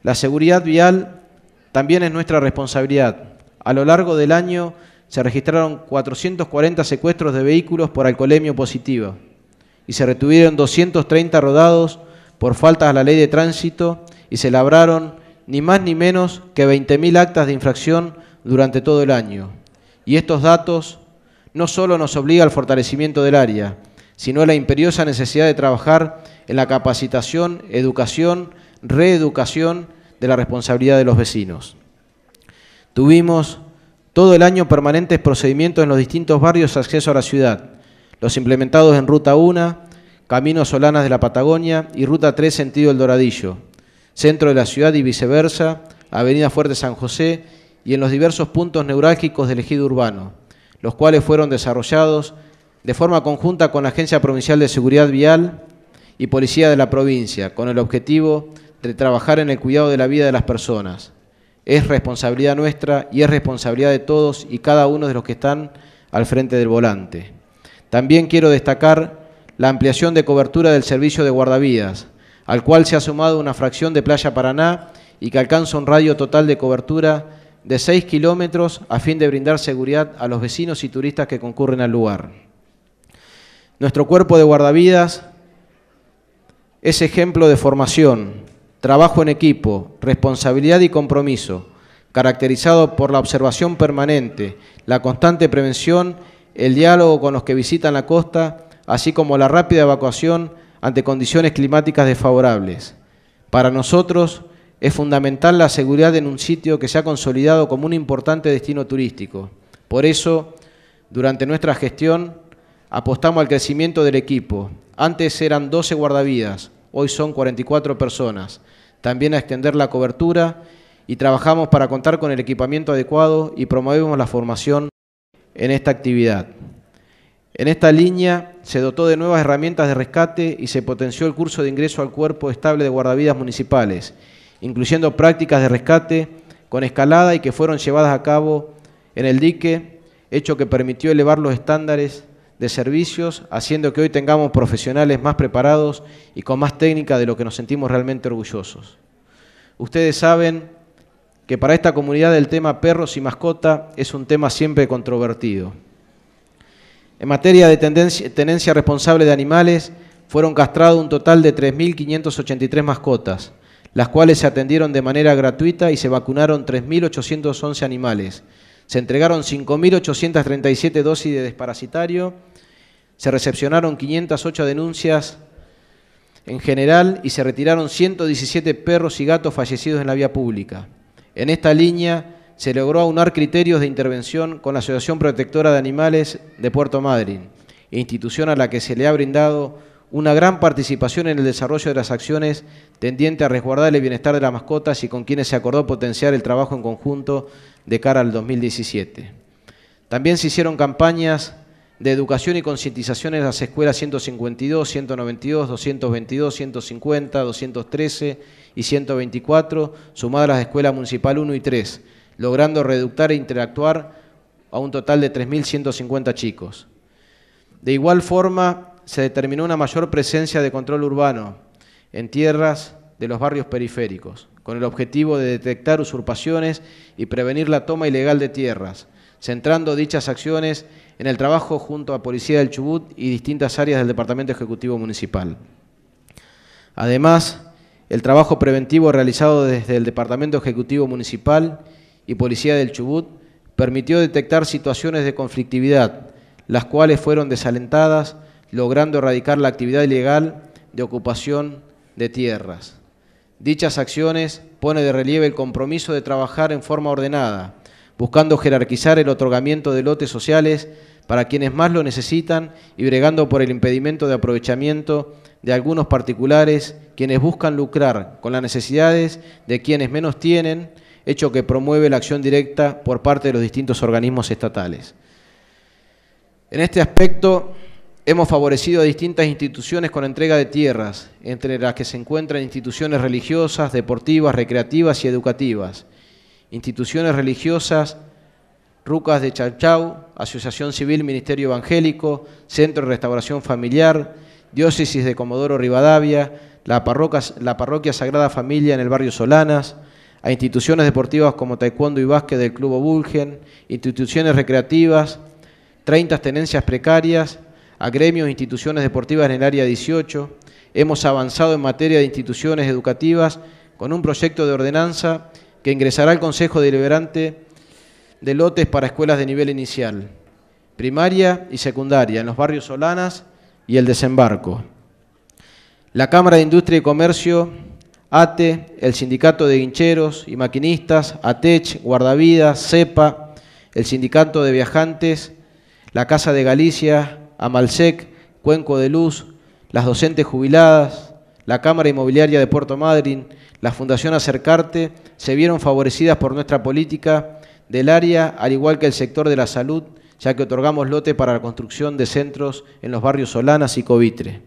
La seguridad vial también es nuestra responsabilidad. A lo largo del año se registraron 440 secuestros de vehículos por alcoholemia positiva y se retuvieron 230 rodados por falta a la ley de tránsito y se labraron ni más ni menos que 20.000 actas de infracción durante todo el año. Y estos datos no solo nos obliga al fortalecimiento del área, sino a la imperiosa necesidad de trabajar en la capacitación, educación, reeducación de la responsabilidad de los vecinos. Tuvimos todo el año permanentes procedimientos en los distintos barrios de acceso a la ciudad, los implementados en Ruta 1, Camino Solanas de la Patagonia y Ruta 3 sentido El Doradillo, centro de la ciudad y viceversa, Avenida Fuerte San José y en los diversos puntos neurálgicos del ejido urbano, los cuales fueron desarrollados de forma conjunta con la Agencia Provincial de Seguridad Vial y Policía de la provincia, con el objetivo de trabajar en el cuidado de la vida de las personas. Es responsabilidad nuestra y es responsabilidad de todos y cada uno de los que están al frente del volante. También quiero destacar la ampliación de cobertura del servicio de guardavidas al cual se ha sumado una fracción de Playa Paraná y que alcanza un radio total de cobertura de 6 kilómetros a fin de brindar seguridad a los vecinos y turistas que concurren al lugar. Nuestro cuerpo de guardavidas es ejemplo de formación, trabajo en equipo, responsabilidad y compromiso, caracterizado por la observación permanente, la constante prevención, el diálogo con los que visitan la costa, así como la rápida evacuación ante condiciones climáticas desfavorables. Para nosotros es fundamental la seguridad en un sitio que se ha consolidado como un importante destino turístico. Por eso, durante nuestra gestión, apostamos al crecimiento del equipo. Antes eran 12 guardavidas, hoy son 44 personas. También a extender la cobertura y trabajamos para contar con el equipamiento adecuado y promovemos la formación en esta actividad. En esta línea se dotó de nuevas herramientas de rescate y se potenció el curso de ingreso al cuerpo estable de guardavidas municipales, incluyendo prácticas de rescate con escalada y que fueron llevadas a cabo en el dique, hecho que permitió elevar los estándares de servicios, haciendo que hoy tengamos profesionales más preparados y con más técnica de lo que nos sentimos realmente orgullosos. Ustedes saben que para esta comunidad el tema perros y mascota es un tema siempre controvertido. En materia de tenencia responsable de animales, fueron castrados un total de 3.583 mascotas, las cuales se atendieron de manera gratuita y se vacunaron 3.811 animales. Se entregaron 5.837 dosis de desparasitario, se recepcionaron 508 denuncias en general y se retiraron 117 perros y gatos fallecidos en la vía pública. En esta línea, se logró aunar criterios de intervención con la Asociación Protectora de Animales de Puerto Madryn, institución a la que se le ha brindado una gran participación en el desarrollo de las acciones tendiente a resguardar el bienestar de las mascotas y con quienes se acordó potenciar el trabajo en conjunto de cara al 2017. También se hicieron campañas de educación y concientización en las escuelas 152, 192, 222, 150, 213 y 124, sumadas a las escuelas municipal 1 y 3, logrando reductar e interactuar a un total de 3.150 chicos. De igual forma, se determinó una mayor presencia de control urbano en tierras de los barrios periféricos, con el objetivo de detectar usurpaciones y prevenir la toma ilegal de tierras, centrando dichas acciones en el trabajo junto a Policía del Chubut y distintas áreas del Departamento Ejecutivo Municipal. Además, el trabajo preventivo realizado desde el Departamento Ejecutivo Municipal y Policía del Chubut permitió detectar situaciones de conflictividad, las cuales fueron desalentadas, logrando erradicar la actividad ilegal de ocupación de tierras. Dichas acciones pone de relieve el compromiso de trabajar en forma ordenada, buscando jerarquizar el otorgamiento de lotes sociales para quienes más lo necesitan y bregando por el impedimento de aprovechamiento de algunos particulares quienes buscan lucrar con las necesidades de quienes menos tienen hecho que promueve la acción directa por parte de los distintos organismos estatales. En este aspecto, hemos favorecido a distintas instituciones con entrega de tierras, entre las que se encuentran instituciones religiosas, deportivas, recreativas y educativas, instituciones religiosas, Rucas de Chachau, Asociación Civil Ministerio Evangélico, Centro de Restauración Familiar, Diócesis de Comodoro Rivadavia, la parroquia, la parroquia Sagrada Familia en el barrio Solanas, a instituciones deportivas como Taekwondo y Básquet del Club Obulgen, instituciones recreativas, 30 tenencias precarias, a gremios e instituciones deportivas en el área 18. Hemos avanzado en materia de instituciones educativas con un proyecto de ordenanza que ingresará al Consejo Deliberante de lotes para escuelas de nivel inicial, primaria y secundaria en los barrios Solanas y el Desembarco. La Cámara de Industria y Comercio ATE, el Sindicato de Guincheros y Maquinistas, ATECH, Guardavidas, CEPA, el Sindicato de Viajantes, la Casa de Galicia, Amalsec, Cuenco de Luz, las docentes jubiladas, la Cámara Inmobiliaria de Puerto Madryn, la Fundación Acercarte, se vieron favorecidas por nuestra política del área, al igual que el sector de la salud, ya que otorgamos lote para la construcción de centros en los barrios Solanas y Covitre.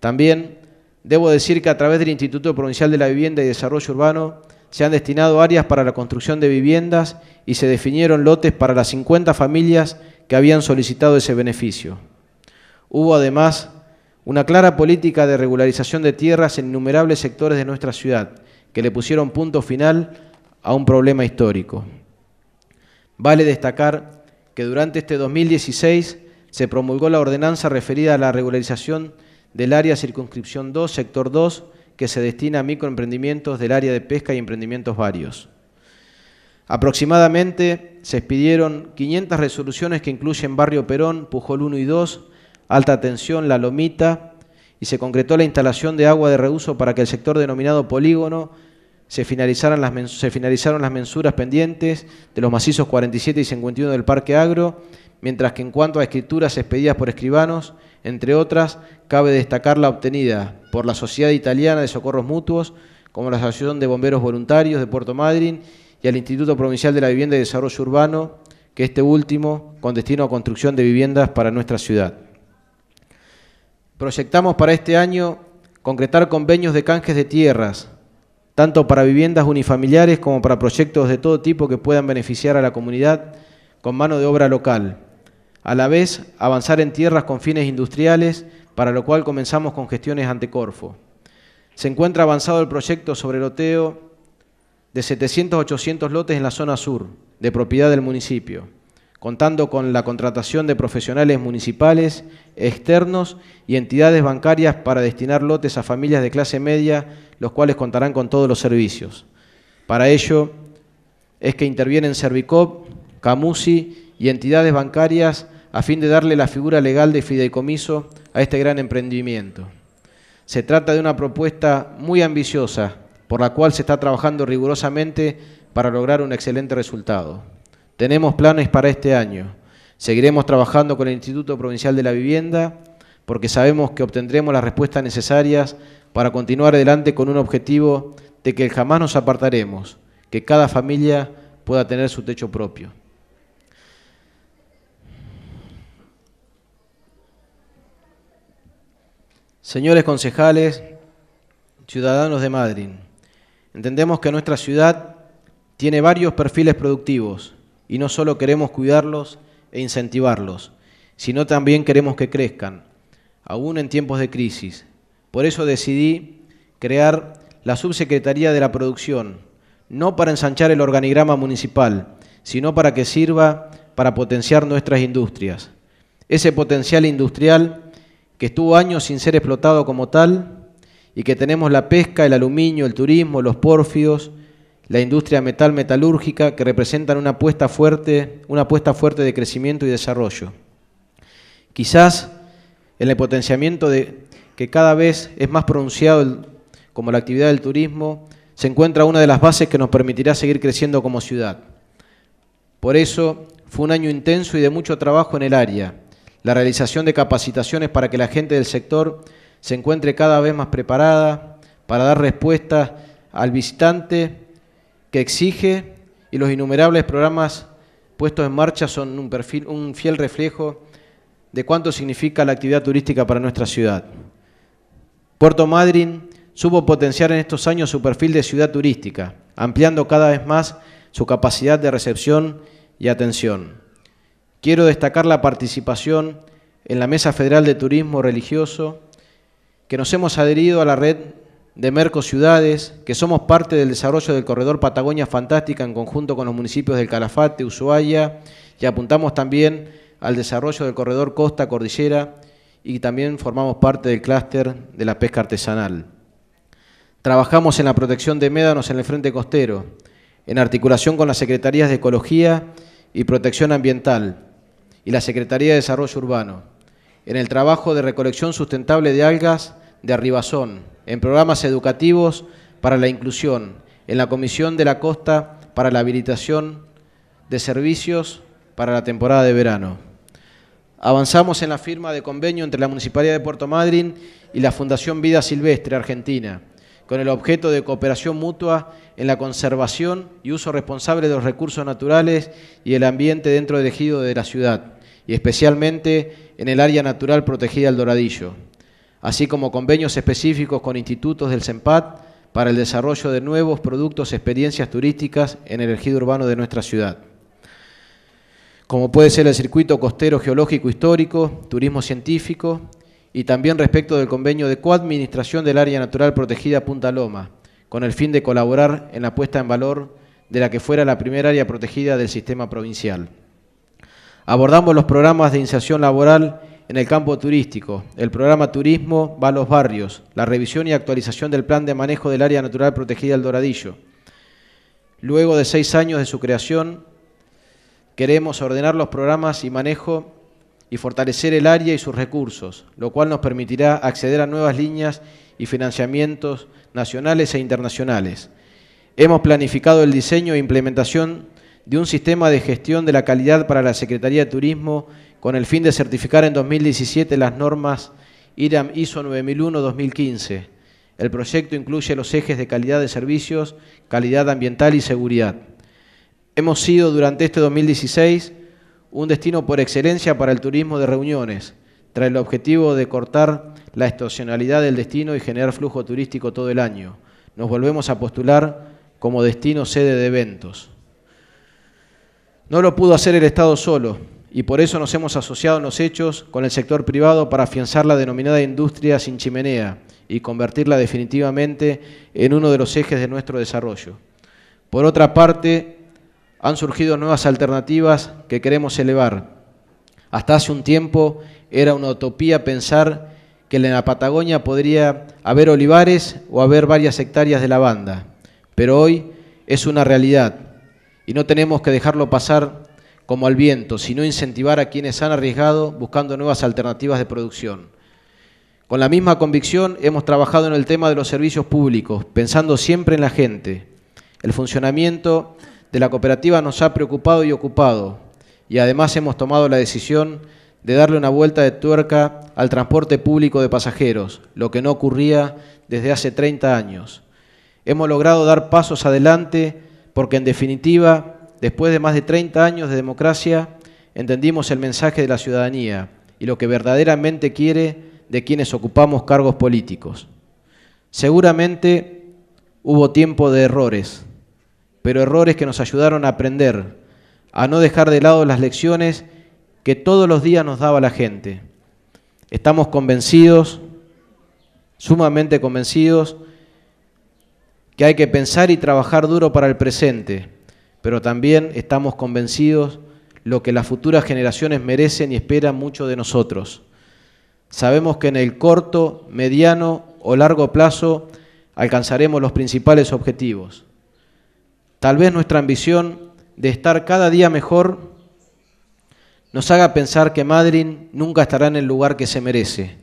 También Debo decir que a través del Instituto Provincial de la Vivienda y Desarrollo Urbano se han destinado áreas para la construcción de viviendas y se definieron lotes para las 50 familias que habían solicitado ese beneficio. Hubo además una clara política de regularización de tierras en innumerables sectores de nuestra ciudad que le pusieron punto final a un problema histórico. Vale destacar que durante este 2016 se promulgó la ordenanza referida a la regularización de del área circunscripción 2, sector 2, que se destina a microemprendimientos del área de pesca y emprendimientos varios. Aproximadamente se expidieron 500 resoluciones que incluyen Barrio Perón, Pujol 1 y 2, Alta Atención, La Lomita, y se concretó la instalación de agua de reuso para que el sector denominado polígono se finalizaran las se finalizaron las mensuras pendientes de los macizos 47 y 51 del Parque Agro, mientras que en cuanto a escrituras expedidas por escribanos, entre otras, cabe destacar la obtenida por la Sociedad Italiana de Socorros Mutuos, como la Asociación de Bomberos Voluntarios de Puerto Madryn y el Instituto Provincial de la Vivienda y Desarrollo Urbano, que este último con destino a construcción de viviendas para nuestra ciudad. Proyectamos para este año concretar convenios de canjes de tierras, tanto para viviendas unifamiliares como para proyectos de todo tipo que puedan beneficiar a la comunidad con mano de obra local a la vez, avanzar en tierras con fines industriales, para lo cual comenzamos con gestiones ante Corfo. Se encuentra avanzado el proyecto sobre loteo de 700 800 lotes en la zona sur, de propiedad del municipio, contando con la contratación de profesionales municipales, externos y entidades bancarias para destinar lotes a familias de clase media, los cuales contarán con todos los servicios. Para ello es que intervienen Servicop, Camusi y entidades bancarias a fin de darle la figura legal de fideicomiso a este gran emprendimiento. Se trata de una propuesta muy ambiciosa, por la cual se está trabajando rigurosamente para lograr un excelente resultado. Tenemos planes para este año. Seguiremos trabajando con el Instituto Provincial de la Vivienda porque sabemos que obtendremos las respuestas necesarias para continuar adelante con un objetivo de que jamás nos apartaremos, que cada familia pueda tener su techo propio. Señores concejales, ciudadanos de Madrid, entendemos que nuestra ciudad tiene varios perfiles productivos y no solo queremos cuidarlos e incentivarlos, sino también queremos que crezcan, aún en tiempos de crisis. Por eso decidí crear la Subsecretaría de la Producción, no para ensanchar el organigrama municipal, sino para que sirva para potenciar nuestras industrias. Ese potencial industrial que estuvo años sin ser explotado como tal y que tenemos la pesca, el aluminio, el turismo, los pórfidos, la industria metal metalúrgica que representan una apuesta fuerte, una apuesta fuerte de crecimiento y desarrollo. Quizás en el potenciamiento de que cada vez es más pronunciado como la actividad del turismo, se encuentra una de las bases que nos permitirá seguir creciendo como ciudad. Por eso fue un año intenso y de mucho trabajo en el área, la realización de capacitaciones para que la gente del sector se encuentre cada vez más preparada para dar respuesta al visitante que exige y los innumerables programas puestos en marcha son un, perfil, un fiel reflejo de cuánto significa la actividad turística para nuestra ciudad. Puerto Madryn supo potenciar en estos años su perfil de ciudad turística, ampliando cada vez más su capacidad de recepción y atención. Quiero destacar la participación en la Mesa Federal de Turismo Religioso, que nos hemos adherido a la red de Mercos Ciudades, que somos parte del desarrollo del corredor Patagonia Fantástica en conjunto con los municipios del Calafate, Ushuaia, y apuntamos también al desarrollo del corredor Costa Cordillera y también formamos parte del clúster de la pesca artesanal. Trabajamos en la protección de médanos en el frente costero, en articulación con las secretarías de Ecología y Protección Ambiental, y la Secretaría de Desarrollo Urbano en el trabajo de recolección sustentable de algas de Arribazón, en programas educativos para la inclusión, en la Comisión de la Costa para la habilitación de servicios para la temporada de verano. Avanzamos en la firma de convenio entre la Municipalidad de Puerto Madryn y la Fundación Vida Silvestre Argentina con el objeto de cooperación mutua en la conservación y uso responsable de los recursos naturales y el ambiente dentro del ejido de la ciudad, y especialmente en el área natural protegida del Doradillo, así como convenios específicos con institutos del CEMPAT para el desarrollo de nuevos productos, experiencias turísticas en el ejido urbano de nuestra ciudad como puede ser el circuito costero geológico histórico, turismo científico, y también respecto del convenio de coadministración del área natural protegida Punta Loma, con el fin de colaborar en la puesta en valor de la que fuera la primera área protegida del sistema provincial. Abordamos los programas de inserción laboral en el campo turístico. El programa Turismo va a los barrios, la revisión y actualización del plan de manejo del área natural protegida El Doradillo. Luego de seis años de su creación, queremos ordenar los programas y manejo y fortalecer el área y sus recursos, lo cual nos permitirá acceder a nuevas líneas y financiamientos nacionales e internacionales. Hemos planificado el diseño e implementación de un sistema de gestión de la calidad para la Secretaría de Turismo con el fin de certificar en 2017 las normas IRAM ISO 9001-2015. El proyecto incluye los ejes de calidad de servicios, calidad ambiental y seguridad. Hemos sido durante este 2016 un destino por excelencia para el turismo de reuniones, tras el objetivo de cortar la estacionalidad del destino y generar flujo turístico todo el año. Nos volvemos a postular como destino sede de eventos. No lo pudo hacer el Estado solo y por eso nos hemos asociado en los hechos con el sector privado para afianzar la denominada industria sin chimenea y convertirla definitivamente en uno de los ejes de nuestro desarrollo. Por otra parte, han surgido nuevas alternativas que queremos elevar. Hasta hace un tiempo era una utopía pensar que en la Patagonia podría haber olivares o haber varias hectáreas de lavanda, pero hoy es una realidad y no tenemos que dejarlo pasar como al viento, sino incentivar a quienes han arriesgado buscando nuevas alternativas de producción. Con la misma convicción hemos trabajado en el tema de los servicios públicos, pensando siempre en la gente, el funcionamiento de la cooperativa nos ha preocupado y ocupado, y además hemos tomado la decisión de darle una vuelta de tuerca al transporte público de pasajeros, lo que no ocurría desde hace 30 años. Hemos logrado dar pasos adelante porque en definitiva, después de más de 30 años de democracia, entendimos el mensaje de la ciudadanía y lo que verdaderamente quiere de quienes ocupamos cargos políticos. Seguramente hubo tiempo de errores, pero errores que nos ayudaron a aprender, a no dejar de lado las lecciones que todos los días nos daba la gente. Estamos convencidos, sumamente convencidos, que hay que pensar y trabajar duro para el presente, pero también estamos convencidos lo que las futuras generaciones merecen y esperan mucho de nosotros. Sabemos que en el corto, mediano o largo plazo alcanzaremos los principales objetivos Tal vez nuestra ambición de estar cada día mejor nos haga pensar que Madrid nunca estará en el lugar que se merece.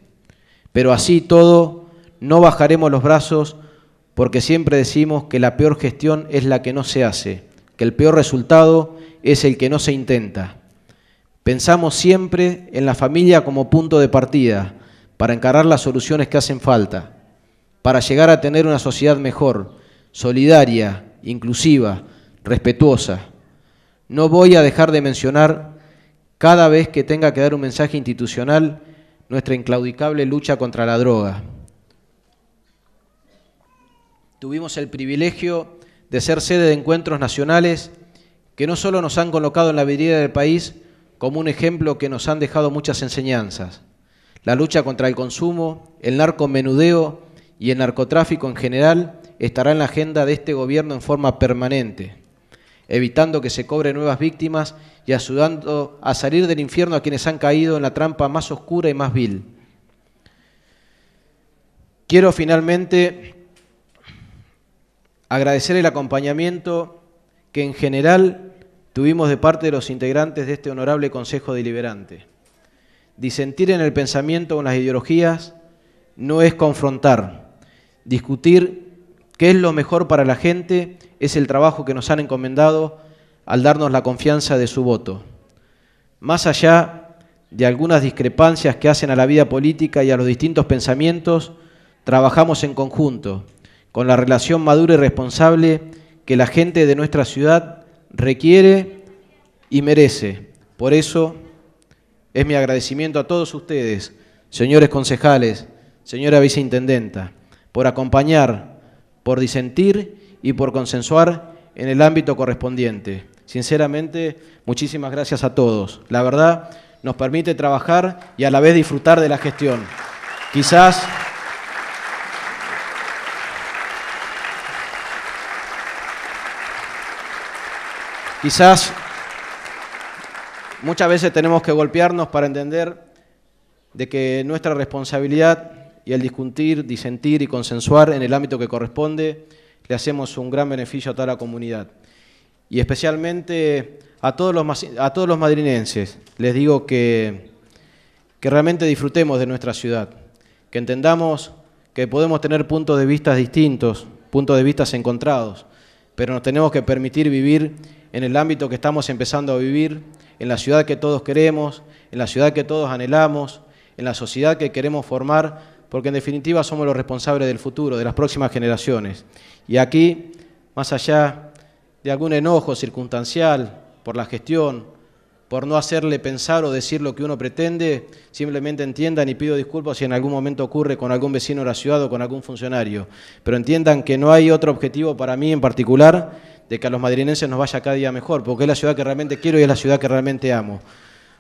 Pero así todo, no bajaremos los brazos porque siempre decimos que la peor gestión es la que no se hace, que el peor resultado es el que no se intenta. Pensamos siempre en la familia como punto de partida para encarar las soluciones que hacen falta, para llegar a tener una sociedad mejor, solidaria, inclusiva, respetuosa. No voy a dejar de mencionar, cada vez que tenga que dar un mensaje institucional, nuestra inclaudicable lucha contra la droga. Tuvimos el privilegio de ser sede de encuentros nacionales que no solo nos han colocado en la vida del país como un ejemplo que nos han dejado muchas enseñanzas. La lucha contra el consumo, el narcomenudeo y el narcotráfico en general estará en la agenda de este gobierno en forma permanente, evitando que se cobren nuevas víctimas y ayudando a salir del infierno a quienes han caído en la trampa más oscura y más vil. Quiero finalmente agradecer el acompañamiento que en general tuvimos de parte de los integrantes de este honorable Consejo Deliberante. Disentir en el pensamiento o en las ideologías no es confrontar. Discutir que es lo mejor para la gente es el trabajo que nos han encomendado al darnos la confianza de su voto. Más allá de algunas discrepancias que hacen a la vida política y a los distintos pensamientos, trabajamos en conjunto, con la relación madura y responsable que la gente de nuestra ciudad requiere y merece. Por eso es mi agradecimiento a todos ustedes, señores concejales, señora viceintendenta, por acompañar por disentir y por consensuar en el ámbito correspondiente. Sinceramente, muchísimas gracias a todos. La verdad nos permite trabajar y a la vez disfrutar de la gestión. Quizás Quizás muchas veces tenemos que golpearnos para entender de que nuestra responsabilidad y al discutir, disentir y consensuar en el ámbito que corresponde, le hacemos un gran beneficio a toda la comunidad. Y especialmente a todos los, a todos los madrinenses, les digo que, que realmente disfrutemos de nuestra ciudad, que entendamos que podemos tener puntos de vista distintos, puntos de vista encontrados, pero nos tenemos que permitir vivir en el ámbito que estamos empezando a vivir, en la ciudad que todos queremos, en la ciudad que todos anhelamos, en la sociedad que queremos formar porque en definitiva somos los responsables del futuro, de las próximas generaciones. Y aquí, más allá de algún enojo circunstancial por la gestión, por no hacerle pensar o decir lo que uno pretende, simplemente entiendan y pido disculpas si en algún momento ocurre con algún vecino de la ciudad o con algún funcionario, pero entiendan que no hay otro objetivo para mí en particular de que a los madrinenses nos vaya cada día mejor, porque es la ciudad que realmente quiero y es la ciudad que realmente amo.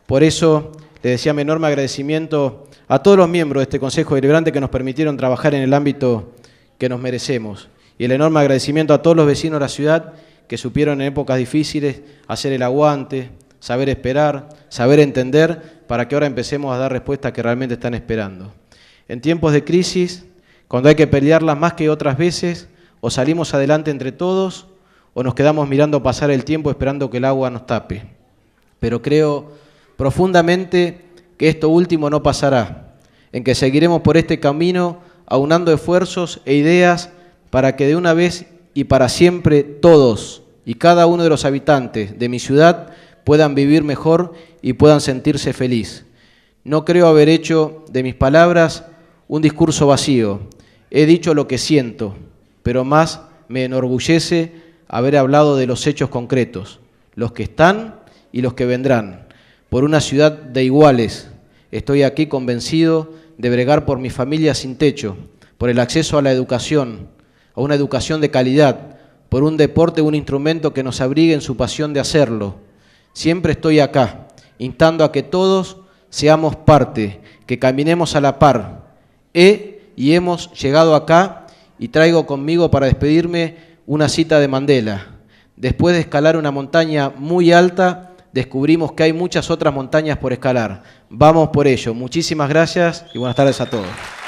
Por eso le decía mi enorme agradecimiento a todos los miembros de este Consejo Deliberante que nos permitieron trabajar en el ámbito que nos merecemos. Y el enorme agradecimiento a todos los vecinos de la ciudad que supieron en épocas difíciles hacer el aguante, saber esperar, saber entender, para que ahora empecemos a dar respuestas que realmente están esperando. En tiempos de crisis, cuando hay que pelearlas más que otras veces, o salimos adelante entre todos, o nos quedamos mirando pasar el tiempo esperando que el agua nos tape. Pero creo profundamente que esto último no pasará, en que seguiremos por este camino aunando esfuerzos e ideas para que de una vez y para siempre todos y cada uno de los habitantes de mi ciudad puedan vivir mejor y puedan sentirse feliz. No creo haber hecho de mis palabras un discurso vacío. He dicho lo que siento, pero más me enorgullece haber hablado de los hechos concretos, los que están y los que vendrán por una ciudad de iguales. Estoy aquí convencido de bregar por mi familia sin techo, por el acceso a la educación, a una educación de calidad, por un deporte, un instrumento que nos abrigue en su pasión de hacerlo. Siempre estoy acá, instando a que todos seamos parte, que caminemos a la par. He y hemos llegado acá y traigo conmigo para despedirme una cita de Mandela. Después de escalar una montaña muy alta, descubrimos que hay muchas otras montañas por escalar. Vamos por ello. Muchísimas gracias y buenas tardes a todos.